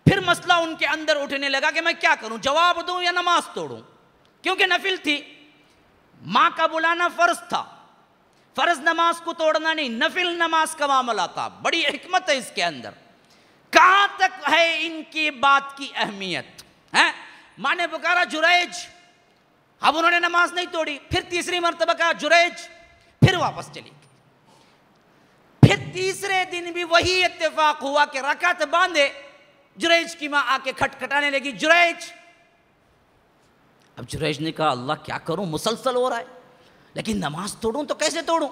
Speaker 1: फिर मसला उनके अंदर उठने लगा कि मैं क्या करूं जवाब दूं या नमाज तोड़ूं क्योंकि नफिल थी मां का बुलाना फर्ज था फर्ज नमाज को तोड़ना नहीं नफिल नमाज का मामला था बड़ी हमत है इसके अंदर कहां तक है इनकी बात की अहमियत है मां ने पुकारा जुरैज अब उन्होंने नमाज नहीं तोड़ी फिर तीसरी मरतबा कहा जुरैज फिर वापस चली फिर तीसरे दिन भी वही इत्तेफाक हुआ कि रकत बांधे जुरैज की माँ आके खटखटाने लगी जुरैज अब जुरैज ने कहा अल्लाह क्या करूं मुसलसल हो रहा है लेकिन नमाज तोड़ूं तो कैसे तोड़ूं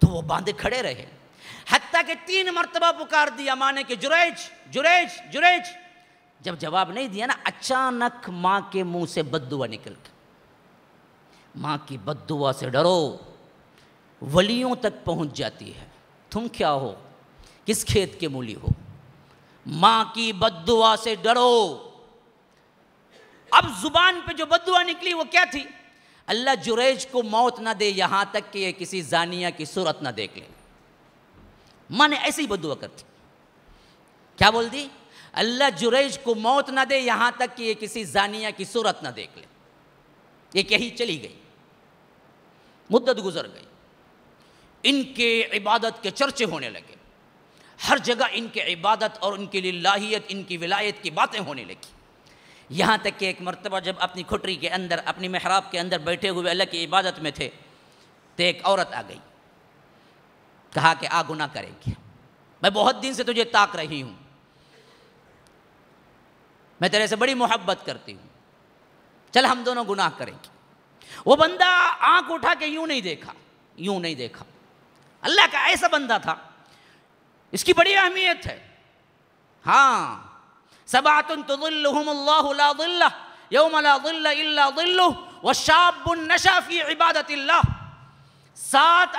Speaker 1: तो वो बांधे खड़े रहे हत्या के तीन मरतबा पुकार दिया माँ ने कि जुरैज जुरैज जुरैज जब जवाब नहीं दिया ना अचानक माँ के मुंह से बदुआ निकल गया माँ की बदुआ से डरो वलियों तक पहुंच जाती है तुम क्या हो किस खेत के मूली हो माँ की बदुआ से डरो अब जुबान पे जो बदुआ निकली वो क्या थी अल्लाह जुरेज को मौत ना दे यहां तक कि ये किसी जानिया की सूरत ना देख ले माँ ने ऐसी बदुआ कर दी क्या बोल दी अल्लाह जुरैज को मौत ना दे यहां तक कि ये किसी जानिया की सूरत ना देख ले ये कही चली गई मुद्दत गुजर गई इनके इबादत के चर्चे होने लगे हर जगह इनके इबादत और उनकी लाहियत इनकी विलायत की बातें होने लगी यहाँ तक कि एक मरतबा जब अपनी खुटरी के अंदर अपनी महराब के अंदर बैठे हुए अल्लाह की इबादत में थे तो एक औरत आ गई कहा कि आ गुना करेंगे मैं बहुत दिन से तुझे ताक रही हूँ मैं तेरे से बड़ी मोहब्बत करती हूँ चल हम दोनों गुनाह करेंगे वो बंदा आंख उठा के यूं नहीं देखा यूं नहीं देखा अल्लाह का ऐसा बंदा था इसकी बड़ी अहमियत है हाँ सबातुन इबादतिल्लाह सात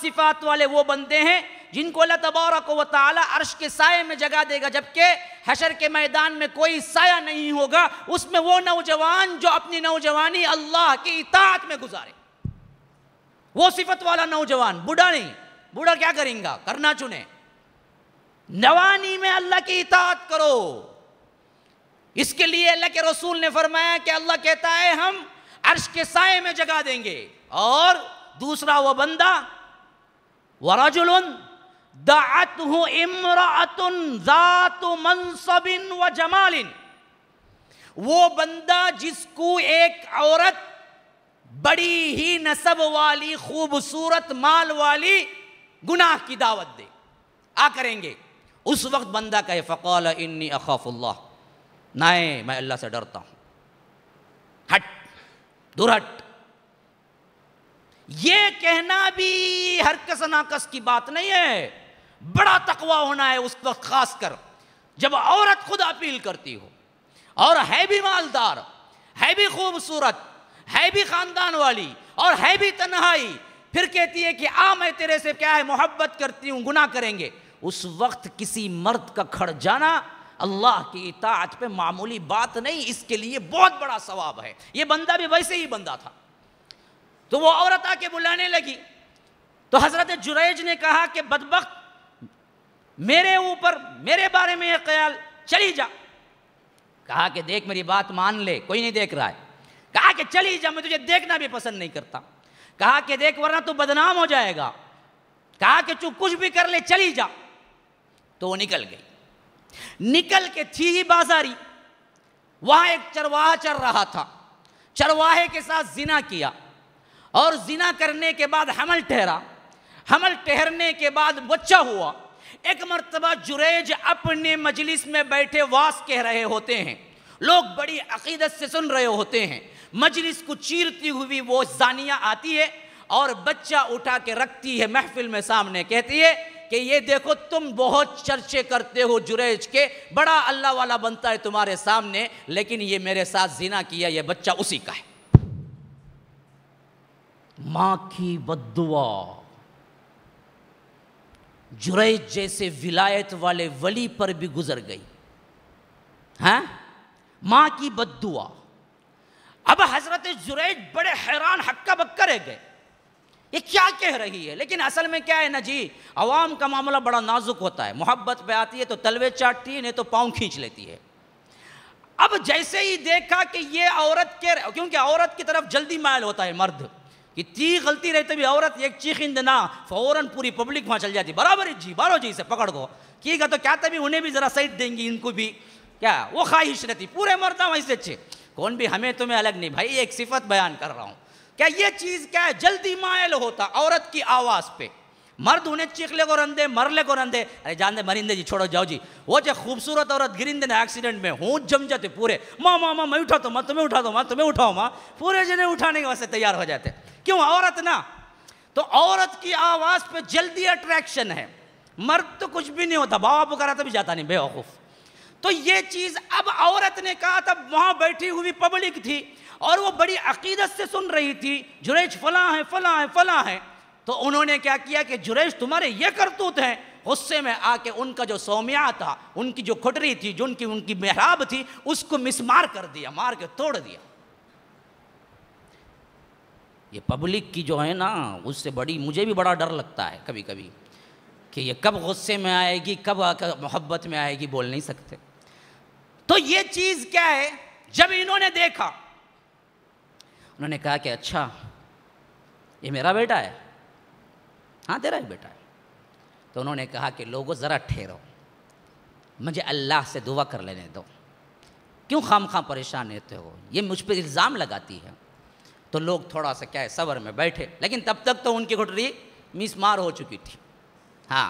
Speaker 1: सिफात वाले वो बंदे हैं जिनको अल्लाह तबारक व ताली अर्श के साय में जगा देगा जबकि हशर के मैदान में कोई साया नहीं होगा उसमें वो नौजवान जो अपनी नौजवानी अल्लाह की इतात में गुजारे वो सिफत वाला नौजवान बूढ़ा नहीं बूढ़ा क्या करेंगे करना चुने नवानी में अल्लाह की इतात करो इसके लिए अल्लाह के रसूल ने फरमाया कि अल्लाह कहता है हम अर्श के साय में जगा देंगे और दूसरा वह बंदा वराजुल मनसबिन व जमालिन वो बंदा जिसको एक औरत बड़ी ही नसब वाली खूबसूरत माल वाली गुनाह की दावत दे आ करेंगे उस वक्त बंदा कहे फ़कौल इन्नी अखाफुल्लाह नाए मैं अल्लाह से डरता हूँ हट दूर हट ये कहना भी हरकस नाकस की बात नहीं है बड़ा तकवा होना है उस वक्त खास कर जब औरत खुद अपील करती हो और है भी मालदार है भी खूबसूरत है भी खानदान वाली और है भी तन्हाई फिर कहती है कि आ मैं तेरे से क्या है मोहब्बत करती हूँ गुनाह करेंगे उस वक्त किसी मर्द का खड़ जाना अल्लाह की इताअत पे मामूली बात नहीं इसके लिए बहुत बड़ा सवाब है ये बंदा भी वैसे ही बंदा था तो वो औरत आके बुलाने लगी तो हज़रत जुरैज ने कहा कि बदबक मेरे ऊपर मेरे बारे में यह ख्याल चली जा कहा कि देख मेरी बात मान ले कोई नहीं देख रहा है कहा कि चली जा मैं तुझे देखना भी पसंद नहीं करता कहा कि देख वरना तू बदनाम हो जाएगा कहा कि तू कुछ भी कर ले चली जा तो वो निकल गई निकल के थी ही बाजारी वहां एक चरवाहा चल रहा था चरवाहे के साथ जिना किया और जिना करने के बाद हमल ठहरा हमल ठहरने के बाद बच्चा हुआ एक मरतबा जुरेज अपने मजलिस में बैठे वास कह रहे होते हैं लोग बड़ी अकीदत से सुन रहे होते हैं मजलिस को चीरती हुई वो जानिया आती है और बच्चा उठा के रखती है महफिल में सामने कहती है कि ये देखो तुम बहुत चर्चे करते हो जुरेज के बड़ा अल्लाह वाला बनता है तुम्हारे सामने लेकिन ये मेरे साथ जीना किया ये बच्चा उसी का है मां की बदुआ जुरैज जैसे विलायत वाले वली पर भी गुजर गई है हाँ? माँ की बदुआ अब हजरत जुरैज बड़े हैरान हक्का बक्का रह गए ये क्या कह रही है लेकिन असल में क्या है ना जी आवाम का मामला बड़ा नाजुक होता है मोहब्बत पे आती है तो तलवे चाटती है नहीं तो पाँव खींच लेती है अब जैसे ही देखा कि ये औरत के क्योंकि औरत की तरफ जल्दी मायल होता है मर्द ती गलती रहती भी औरत एक इंद ना फौरन पूरी पब्लिक वहाँ चल जाती बराबर जी बारो जी से पकड़ दो ठीक है तो क्या तभी उन्हें भी ज़रा सही देंगी इनको भी क्या वो ख्वाहिश रहती पूरे मरता वहीं से अच्छे कौन भी हमें तुम्हें अलग नहीं भाई एक सिफत बयान कर रहा हूँ क्या ये चीज क्या है जल्दी मायल होता औरत की आवाज पे मर्द उन्हें चिखले को रंधे मरले को रंधे अरे जान दे मरिंदे जी छोड़ो जाओ जी वो जो खूबसूरत औरत गिरिंदे ने एक्सीडेंट में हूं जम जाते पूरे माँ माँ माँ मैं उठा तो मैं तुम्हें उठा दो तो, माँ तुम्हें उठाओ माँ पूरे जने उठाने के वास्ते तैयार हो जाते क्यों औरत ना तो औरत की आवाज़ पे जल्दी अट्रैक्शन है मर्द तो कुछ भी नहीं होता बाबा पुकारा तो भी जाता नहीं बेवकूफ़ तो ये चीज़ अब औरत ने कहा तब वहां बैठी हुई पब्लिक थी और वो बड़ी अकीदत से सुन रही थी जुरेश फला है फला है फला है तो उन्होंने क्या किया कि जुरेश तुम्हारे ये करतूत हैं गुस्से में आके उनका जो सौम्या था उनकी जो खुटरी थी जो उनकी उनकी मेहराब थी उसको मिसमार कर दिया मार के तोड़ दिया ये पब्लिक की जो है ना उससे बड़ी मुझे भी बड़ा डर लगता है कभी कभी कि ये कब गुस्से में आएगी कब मोहब्बत में आएगी बोल नहीं सकते तो ये चीज़ क्या है जब इन्होंने देखा उन्होंने कहा कि अच्छा ये मेरा बेटा है हाँ तेरा ही बेटा है तो उन्होंने कहा कि लोगों ज़रा ठहरो मुझे अल्लाह से दुआ कर लेने दो क्यों खाम खां परेशान रहते हो ये मुझ पर इल्ज़ाम लगाती है तो लोग थोड़ा सा क्या है सबर में बैठे लेकिन तब तक तो उनकी घुटरी मिसमार हो चुकी थी हाँ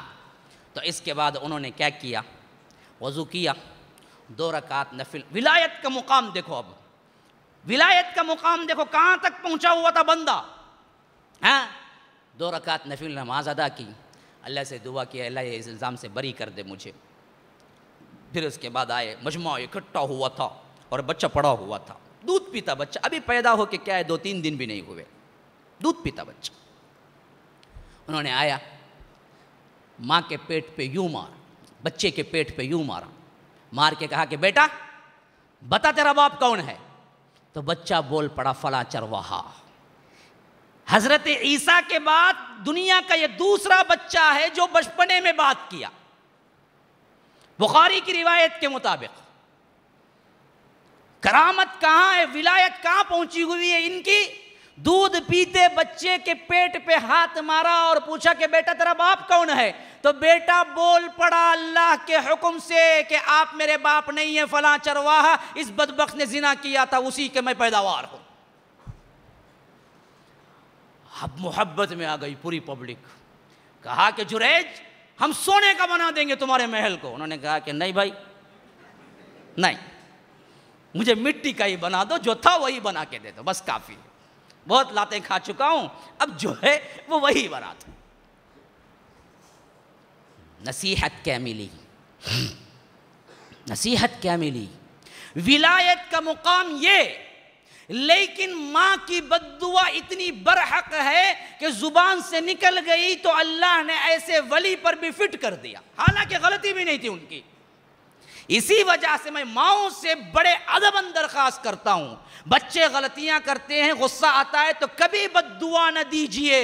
Speaker 1: तो इसके बाद उन्होंने क्या किया वज़ू किया दो रकात नफिल विलायत का मुकाम देखो अब विलायत का मुकाम देखो कहाँ तक पहुँचा हुआ था बंदा है हाँ? दो रकात नफिल नमाज अदा की अल्लाह से दुआ किया अल्लाह ये इस इल्ज़ाम से बरी कर दे मुझे फिर उसके बाद आए मजमा इकट्ठा हुआ था और बच्चा पड़ा हुआ था दूध पीता बच्चा अभी पैदा होके क्या है दो तीन दिन भी नहीं हुए दूध पीता बच्चा उन्होंने आया माँ के पेट पे यूं मार बच्चे के पेट पे यूं मारा मार के कहा कि बेटा बता तेरा बाप कौन है तो बच्चा बोल पड़ा फला चरवाहा हजरत ईसा के बाद दुनिया का यह दूसरा बच्चा है जो बचपने में बात किया बुखारी की रिवायत के मुताबिक करामत कहाँ है विलायत कहाँ पहुंची हुई है इनकी दूध पीते बच्चे के पेट पे हाथ मारा और पूछा कि बेटा तेरा बाप कौन है तो बेटा बोल पड़ा अल्लाह के हुक्म से कि आप मेरे बाप नहीं है फला चरवाहा इस बदबक ने जिना किया था उसी के मैं पैदावार हूं अब मोहब्बत में आ गई पूरी पब्लिक कहा कि जुरेज हम सोने का बना देंगे तुम्हारे महल को उन्होंने कहा कि नहीं भाई नहीं मुझे मिट्टी का ही बना दो जो था वही बना के दे दो बस काफ़ी बहुत लाते खा चुका हूं अब जो है वो वही बना दो नसीहत क्या मिली नसीहत क्या मिली विलायत का मुकाम ये लेकिन माँ की बदुआ इतनी बरहक है कि ज़ुबान से निकल गई तो अल्लाह ने ऐसे वली पर भी फिट कर दिया हालांकि गलती भी नहीं थी उनकी इसी वजह से मैं माओ से बड़े अदबन दरख्वास्त करता हूँ बच्चे गलतियां करते हैं गुस्सा आता है तो कभी बदुआ ना दीजिए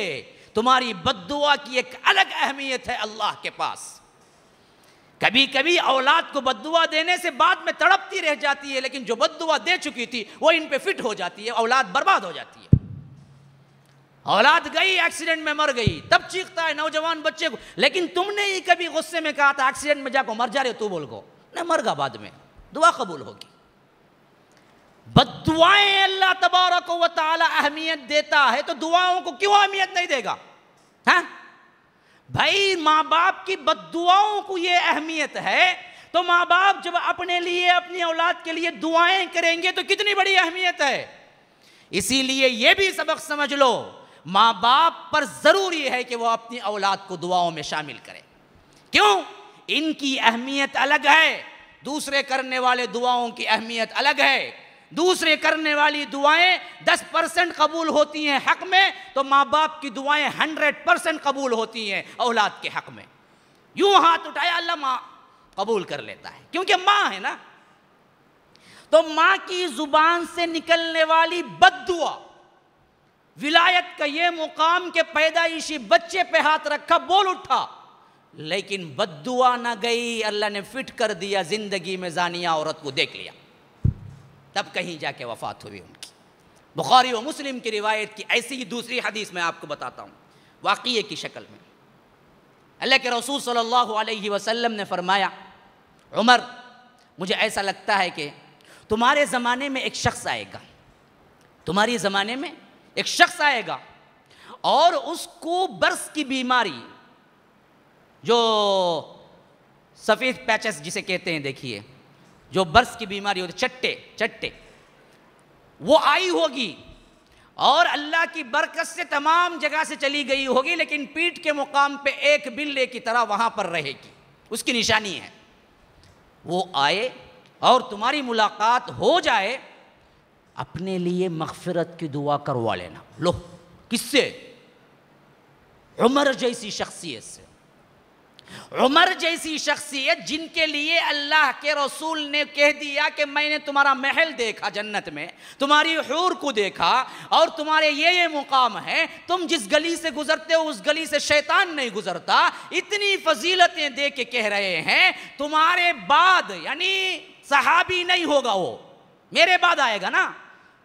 Speaker 1: तुम्हारी बददुआ की एक अलग अहमियत है अल्लाह के पास कभी कभी औलाद को बददुआ देने से बाद में तड़पती रह जाती है लेकिन जो बददुआ दे चुकी थी वो इन पे फिट हो जाती है औलाद बर्बाद हो जाती है औलाद गई एक्सीडेंट में मर गई तब चीखता है नौजवान बच्चे को लेकिन तुमने ही कभी गुस्से में कहा था एक्सीडेंट में जाको मर जा रहे हो तू बोल को न मर गा बाद में दुआ कबूल होगी बदुआएं अल्लाह तबारक व अहमियत देता है तो दुआओं को क्यों अहमियत नहीं देगा है भाई माँ बाप की बदुआओं को ये अहमियत है तो माँ बाप जब अपने लिए अपनी औलाद के लिए दुआएं करेंगे तो कितनी बड़ी अहमियत है इसीलिए ये भी सबक समझ लो माँ बाप पर ज़रूरी है कि वह अपनी औलाद को दुआओं में शामिल करें क्यों इनकी अहमियत अलग है दूसरे करने वाले दुआओं की अहमियत अलग है दूसरे करने वाली दुआएं 10 परसेंट कबूल होती हैं हक में तो माँ बाप की दुआएं 100 परसेंट कबूल होती हैं औलाद के हक में यूं हाथ उठाया अल्लाह माँ कबूल कर लेता है क्योंकि माँ है ना तो माँ की जुबान से निकलने वाली बदुआ विलायत का ये मुकाम के पैदाइशी बच्चे पे हाथ रखा बोल उठा लेकिन बदुआ ना गई अल्लाह ने फिट कर दिया जिंदगी में जानिया औरत को देख लिया तब कहीं जाके वफात हुई उनकी बुखारी व मुस्लिम की रिवायत की ऐसी ही दूसरी हदीस मैं आपको बताता हूँ वाक़े की शक्ल में अल्लाह के रसूल सल्लल्लाहु अलैहि वसल्लम ने फरमाया उमर मुझे ऐसा लगता है कि तुम्हारे ज़माने में एक शख्स आएगा तुम्हारे ज़माने में एक शख्स आएगा और उसको बर्स की बीमारी जो सफ़ेद पैचेस जिसे कहते हैं देखिए जो बर्स की बीमारी होती चट्टे चट्टे वो आई होगी और अल्लाह की बरकत से तमाम जगह से चली गई होगी लेकिन पीठ के मुकाम पे एक बिल्ले की तरह वहां पर रहेगी उसकी निशानी है वो आए और तुम्हारी मुलाकात हो जाए अपने लिए मगफरत की दुआ करवा लेना लो किससे उमर जैसी शख्सियत से हाँ। उमर जैसी शख्सियत जिनके लिए अल्लाह के रसूल ने कह दिया कि मैंने तुम्हारा महल देखा जन्नत में तुम्हारी हूर को देखा और तुम्हारे ये ये मुकाम है तुम जिस गली से गुजरते हो उस गली से शैतान नहीं गुजरता इतनी फजीलतें दे के कह रहे हैं तुम्हारे बाद यानी सहाबी नहीं होगा वो मेरे बाद आएगा ना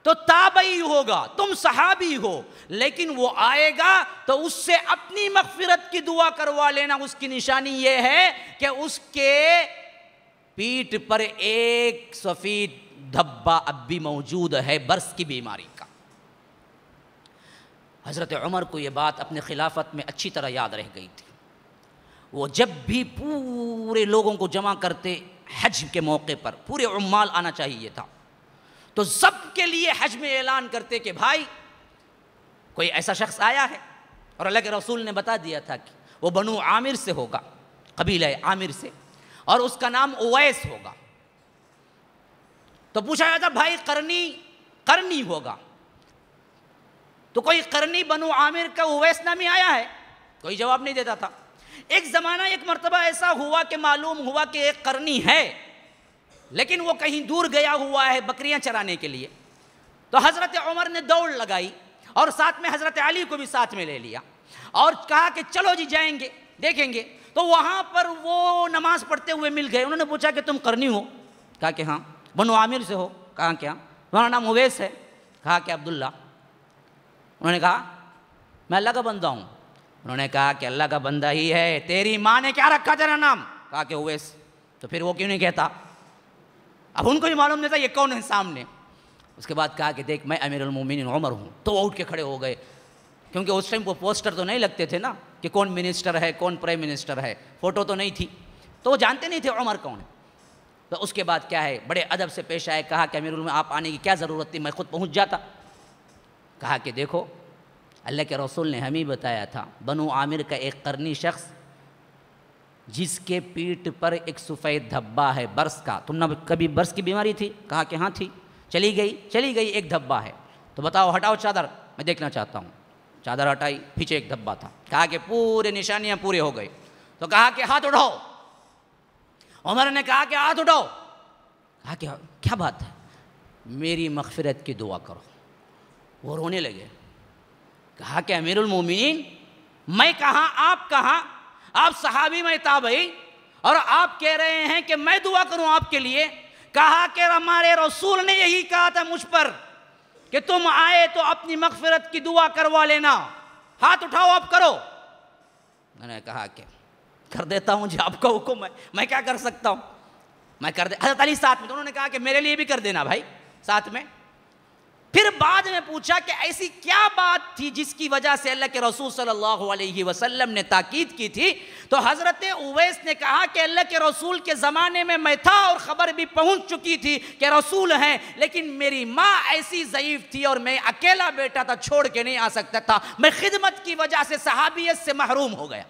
Speaker 1: तो ताबई होगा तुम सहाबी हो लेकिन वो आएगा तो उससे अपनी मगफिरत की दुआ करवा लेना उसकी निशानी ये है कि उसके पीठ पर एक सफ़ेद धब्बा अब भी मौजूद है बर्स की बीमारी का हज़रत उमर को ये बात अपने खिलाफत में अच्छी तरह याद रह गई थी वो जब भी पूरे लोगों को जमा करते हज के मौके पर पूरे उमाल आना चाहिए था तो सब के लिए हज में ऐलान करते कि भाई कोई ऐसा शख्स आया है और अल्लाह के रसूल ने बता दिया था कि वो बनु आमिर से होगा कबीला आमिर से और उसका नाम ओवैस होगा तो पूछा जाता भाई करनी करनी होगा तो कोई करनी बनु आमिर का ओवैस ही आया है कोई जवाब नहीं देता था एक ज़माना एक मरतबा ऐसा हुआ कि मालूम हुआ कि एक करनी है लेकिन वो कहीं दूर गया हुआ है बकरियां चराने के लिए तो हज़रत उमर ने दौड़ लगाई और साथ में हज़रत अली को भी साथ में ले लिया और कहा कि चलो जी जाएंगे देखेंगे तो वहाँ पर वो नमाज़ पढ़ते हुए मिल गए उन्होंने पूछा कि तुम करनी हो कहा कि हाँ बनो आमिर से हो कहा क्या तुम्हारा नाम उवैस है कहा कि अब्दुल्ला उन्होंने कहा मैं अल्लाह का बंदा हूँ उन्होंने कहा कि अल्लाह का बंदा ही है तेरी माँ ने क्या रखा तेरा नाम कहा कि उवैस तो फिर वो क्यों नहीं कहता अब उनको भी मालूम नहीं था ये कौन है सामने उसके बाद कहा कि देख मैं अमीरमिन उमर हूँ तो वो उठ के खड़े हो गए क्योंकि उस टाइम वो पोस्टर तो नहीं लगते थे ना कि कौन मिनिस्टर है कौन प्राइम मिनिस्टर है फ़ोटो तो नहीं थी तो वो जानते नहीं थे उमर कौन है तो उसके बाद क्या है बड़े अदब से पेश आए कहा कि अमीर आप आने की क्या ज़रूरत थी मैं खुद पहुँच जाता कहा कि देखो अल्लाह के रसूल ने हमें बताया था बनो आमिर का एक करनी शख्स जिसके पीठ पर एक सफ़ेद धब्बा है बर्स का तुम ना कभी बर्स की बीमारी थी कहा कि हाँ थी चली गई चली गई एक धब्बा है तो बताओ हटाओ चादर मैं देखना चाहता हूँ चादर हटाई पीछे एक धब्बा था कहा कि पूरे निशानियाँ पूरे हो गए तो कहा कि हाथ उठाओ उमर ने कहा कि हाथ उठाओ कहा कि क्या बात है मेरी मगफरत की दुआ करो वो रोने लगे कहा कि अमीरमिन मैं कहाँ आप कहाँ आप सहाबी में भाई और आप कह रहे हैं कि मैं दुआ करूं आपके लिए कहा कि हमारे रसूल ने यही कहा था मुझ पर कि तुम आए तो अपनी मकफरत की दुआ करवा लेना हाथ उठाओ आप करो मैंने कहा कि कर देता हूं जी आपका हुक्म है मैं क्या कर सकता हूं मैं कर दे हजरत अली साथ में तो उन्होंने कहा कि मेरे लिए भी कर देना भाई साथ में फिर बाद में पूछा कि ऐसी क्या बात थी जिसकी वजह से अल्लाह के रसूल सल्लल्लाहु अलैहि वसल्लम ने ताकीद की थी तो हज़रत उवैस ने कहा कि अल्लाह के रसूल के ज़माने में मैं था और ख़बर भी पहुंच चुकी थी कि रसूल हैं लेकिन मेरी माँ ऐसी ज़यीफ़ थी और मैं अकेला बेटा था छोड़ के नहीं आ सकता था मैं खिदमत की वजह से सहाबियत से महरूम हो गया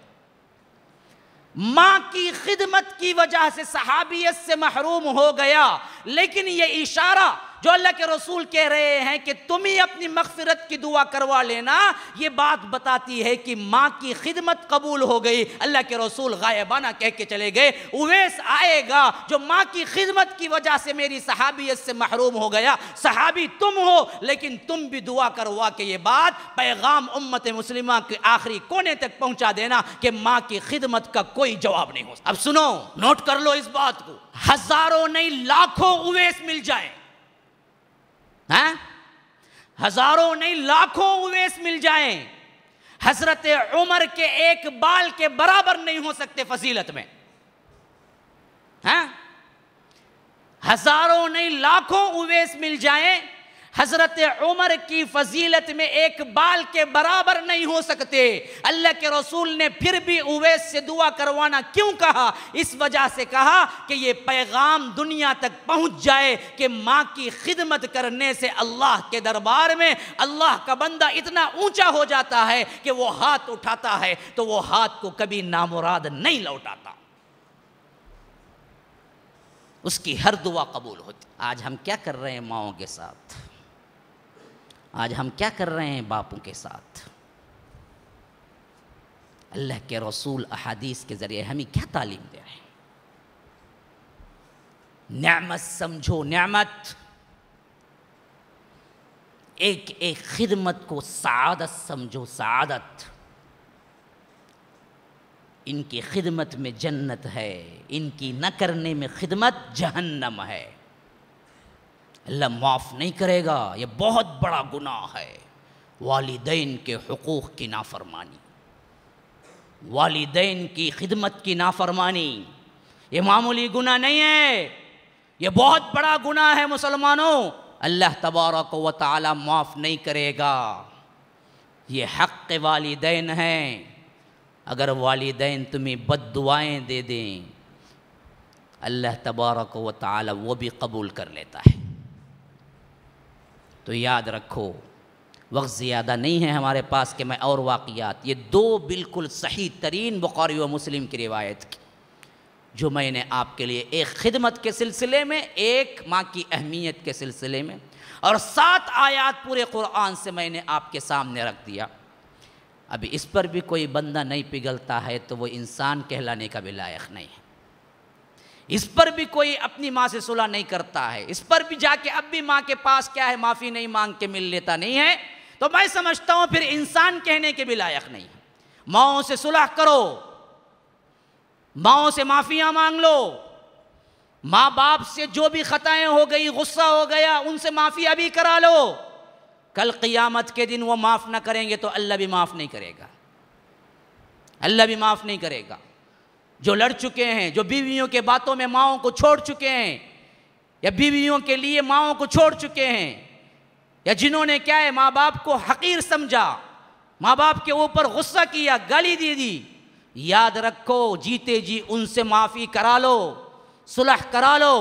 Speaker 1: माँ की खिदमत की वजह से सहाबियत से महरूम हो गया लेकिन ये इशारा जो अल्लाह के रसूल कह रहे हैं कि तुम ही अपनी मगफिरत की दुआ करवा लेना यह बात बताती है कि माँ की खिदमत कबूल हो गई अल्लाह के रसूल गायबाना कह के चले गए उवैस आएगा जो माँ की खिदमत की वजह से मेरी सहाबियत से महरूम हो गया सहाबी तुम हो लेकिन तुम भी दुआ करवा के ये बात पैगाम उम्मत मुस्लिम के आखिरी कोने तक पहुंचा देना कि माँ की खिदमत का कोई जवाब नहीं हो अब सुनो नोट कर लो इस बात को हजारों नहीं लाखों उवेश मिल जाए हैं हजारों नहीं लाखों उवेस मिल जाएं हजरत उमर के एक बाल के बराबर नहीं हो सकते फजीलत में हैं हजारों नहीं लाखों उवेस मिल जाएं हजरत उमर की फजीलत में एक बाल के बराबर नहीं हो सकते अल्लाह के रसूल ने फिर भी उवैस से दुआ करवाना क्यों कहा इस वजह से कहा कि ये पैगाम दुनिया तक पहुंच जाए कि माँ की खिदमत करने से अल्लाह के दरबार में अल्लाह का बंदा इतना ऊंचा हो जाता है कि वो हाथ उठाता है तो वो हाथ को कभी नामुराद नहीं लौटाता उसकी हर दुआ कबूल होती आज हम क्या कर रहे हैं माओ के साथ आज हम क्या कर रहे हैं बापू के साथ अल्लाह के रसूल अहादीस के ज़रिए हमें क्या तालीम दे रहे हैं न्यामत समझो न्यामत एक एक खिदमत को सादत समझो सादत इनकी खिदमत में जन्नत है इनकी न करने में खिदमत जहन्नम है अल्लाह माफ़ नहीं करेगा ये बहुत बड़ा गुनाह है वालदेन के हकूक़ की नाफरमानी वालदेन की खिदमत की नाफरमानी ये मामूली गुनाह नहीं है ये बहुत बड़ा गुनाह है मुसलमानों अल्लाह तबारक व ताली माफ़ नहीं करेगा ये हक़ वालदेन हैं अगर वालदेन तुम्हें बद दुआएँ दे दें अल्लाह तबारक व ताली वो भी कबूल कर लेता है तो याद रखो वक्त ज़्यादा नहीं है हमारे पास कि मैं और वाक़ात ये दो बिल्कुल सही तरीन बुखारी व मुस्लिम की रिवायत की जो मैंने आपके लिए एक खिदमत के सिलसिले में एक माँ की अहमियत के सिलसिले में और सात आयात पूरे कुरान से मैंने आपके सामने रख दिया अभी इस पर भी कोई बंदा नहीं पिघलता है तो वो इंसान कहलाने का भी लायक नहीं है इस पर भी कोई अपनी माँ से सुलह नहीं करता है इस पर भी जाके अब भी माँ के पास क्या है माफ़ी नहीं मांग के मिल लेता नहीं है तो मैं समझता हूँ फिर इंसान कहने के भी लायक नहीं है माओ से सुलह करो माओ से माफ़िया मांग लो माँ बाप से जो भी खताएं हो गई गुस्सा हो गया उनसे माफ़िया भी करा लो कल क़ियामत के दिन वो माफ़ ना करेंगे तो अल्लाह भी माफ़ नहीं करेगा अल्लाह भी माफ़ नहीं करेगा जो लड़ चुके हैं जो बीवियों के बातों में माओं को छोड़ चुके हैं या बीवियों के लिए माओं को छोड़ चुके हैं या जिन्होंने क्या है माँ बाप को हकीर समझा माँ बाप के ऊपर गुस्सा किया गाली दे दी याद रखो जीते जी उनसे माफ़ी करा लो सुलह करा लो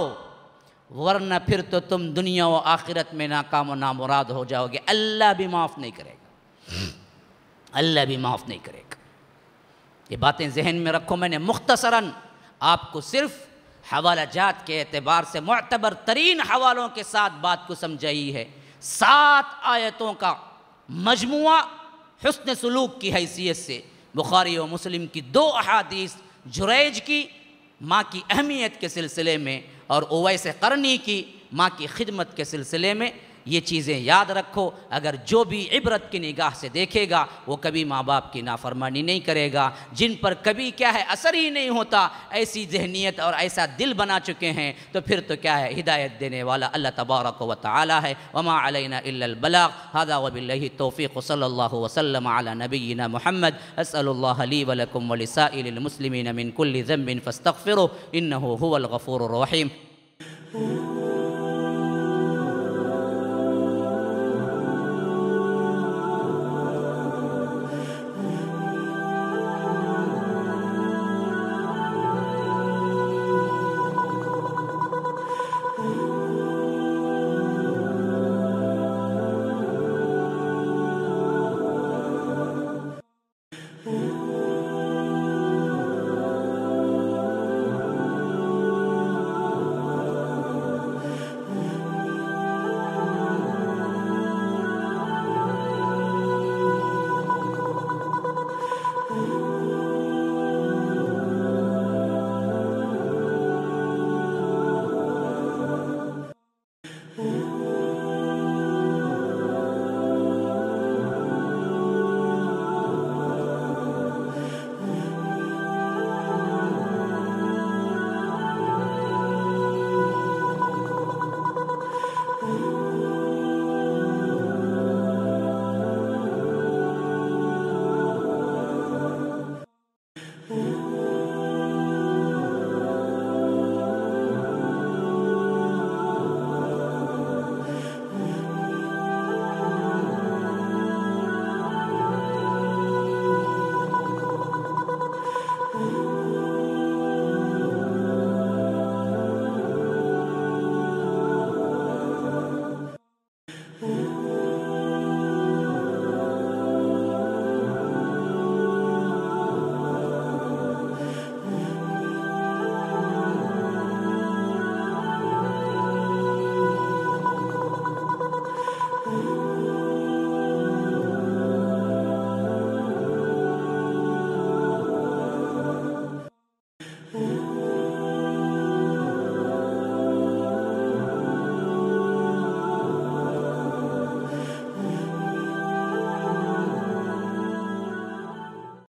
Speaker 1: वरना फिर तो तुम दुनिया व आखिरत में नाकाम व नामुराद हो जाओगे अल्लाह भी माफ़ नहीं करेगा अल्लाह भी माफ़ नहीं करेगा ये बातें जहन में रखो मैंने मुख्तसरा आपको सिर्फ हवाला जात के अतबार से मतबर तरीन हवालों के साथ बात को समझाई है सात आयतों का मजमु हसन सलूक की हैसियत से बुखारी व मुस्लिम की दो अहादीस जुरैज की माँ की अहमियत के सिलसिले में और ओवैस करनी की माँ की खिदमत के सिलसिले में ये चीज़ें याद रखो अगर जो भी इबरत की निगाह से देखेगा वो कभी माँ बाप की नाफरमानी नहीं करेगा जिन पर कभी क्या है असर ही नहीं होता ऐसी जहनीत और ऐसा दिल बना चुके हैं तो फिर तो क्या है हिदायत देने वाला अल्लाह तबारक व ताली है वमा अलैना हदा वबिल्ल तोफ़ी वसल्ला वसलम अला नबीना मोहम्मद असली मिन ज़म्बिन फ़स्तफ़िर इन हुवलगफ़ूर रहीम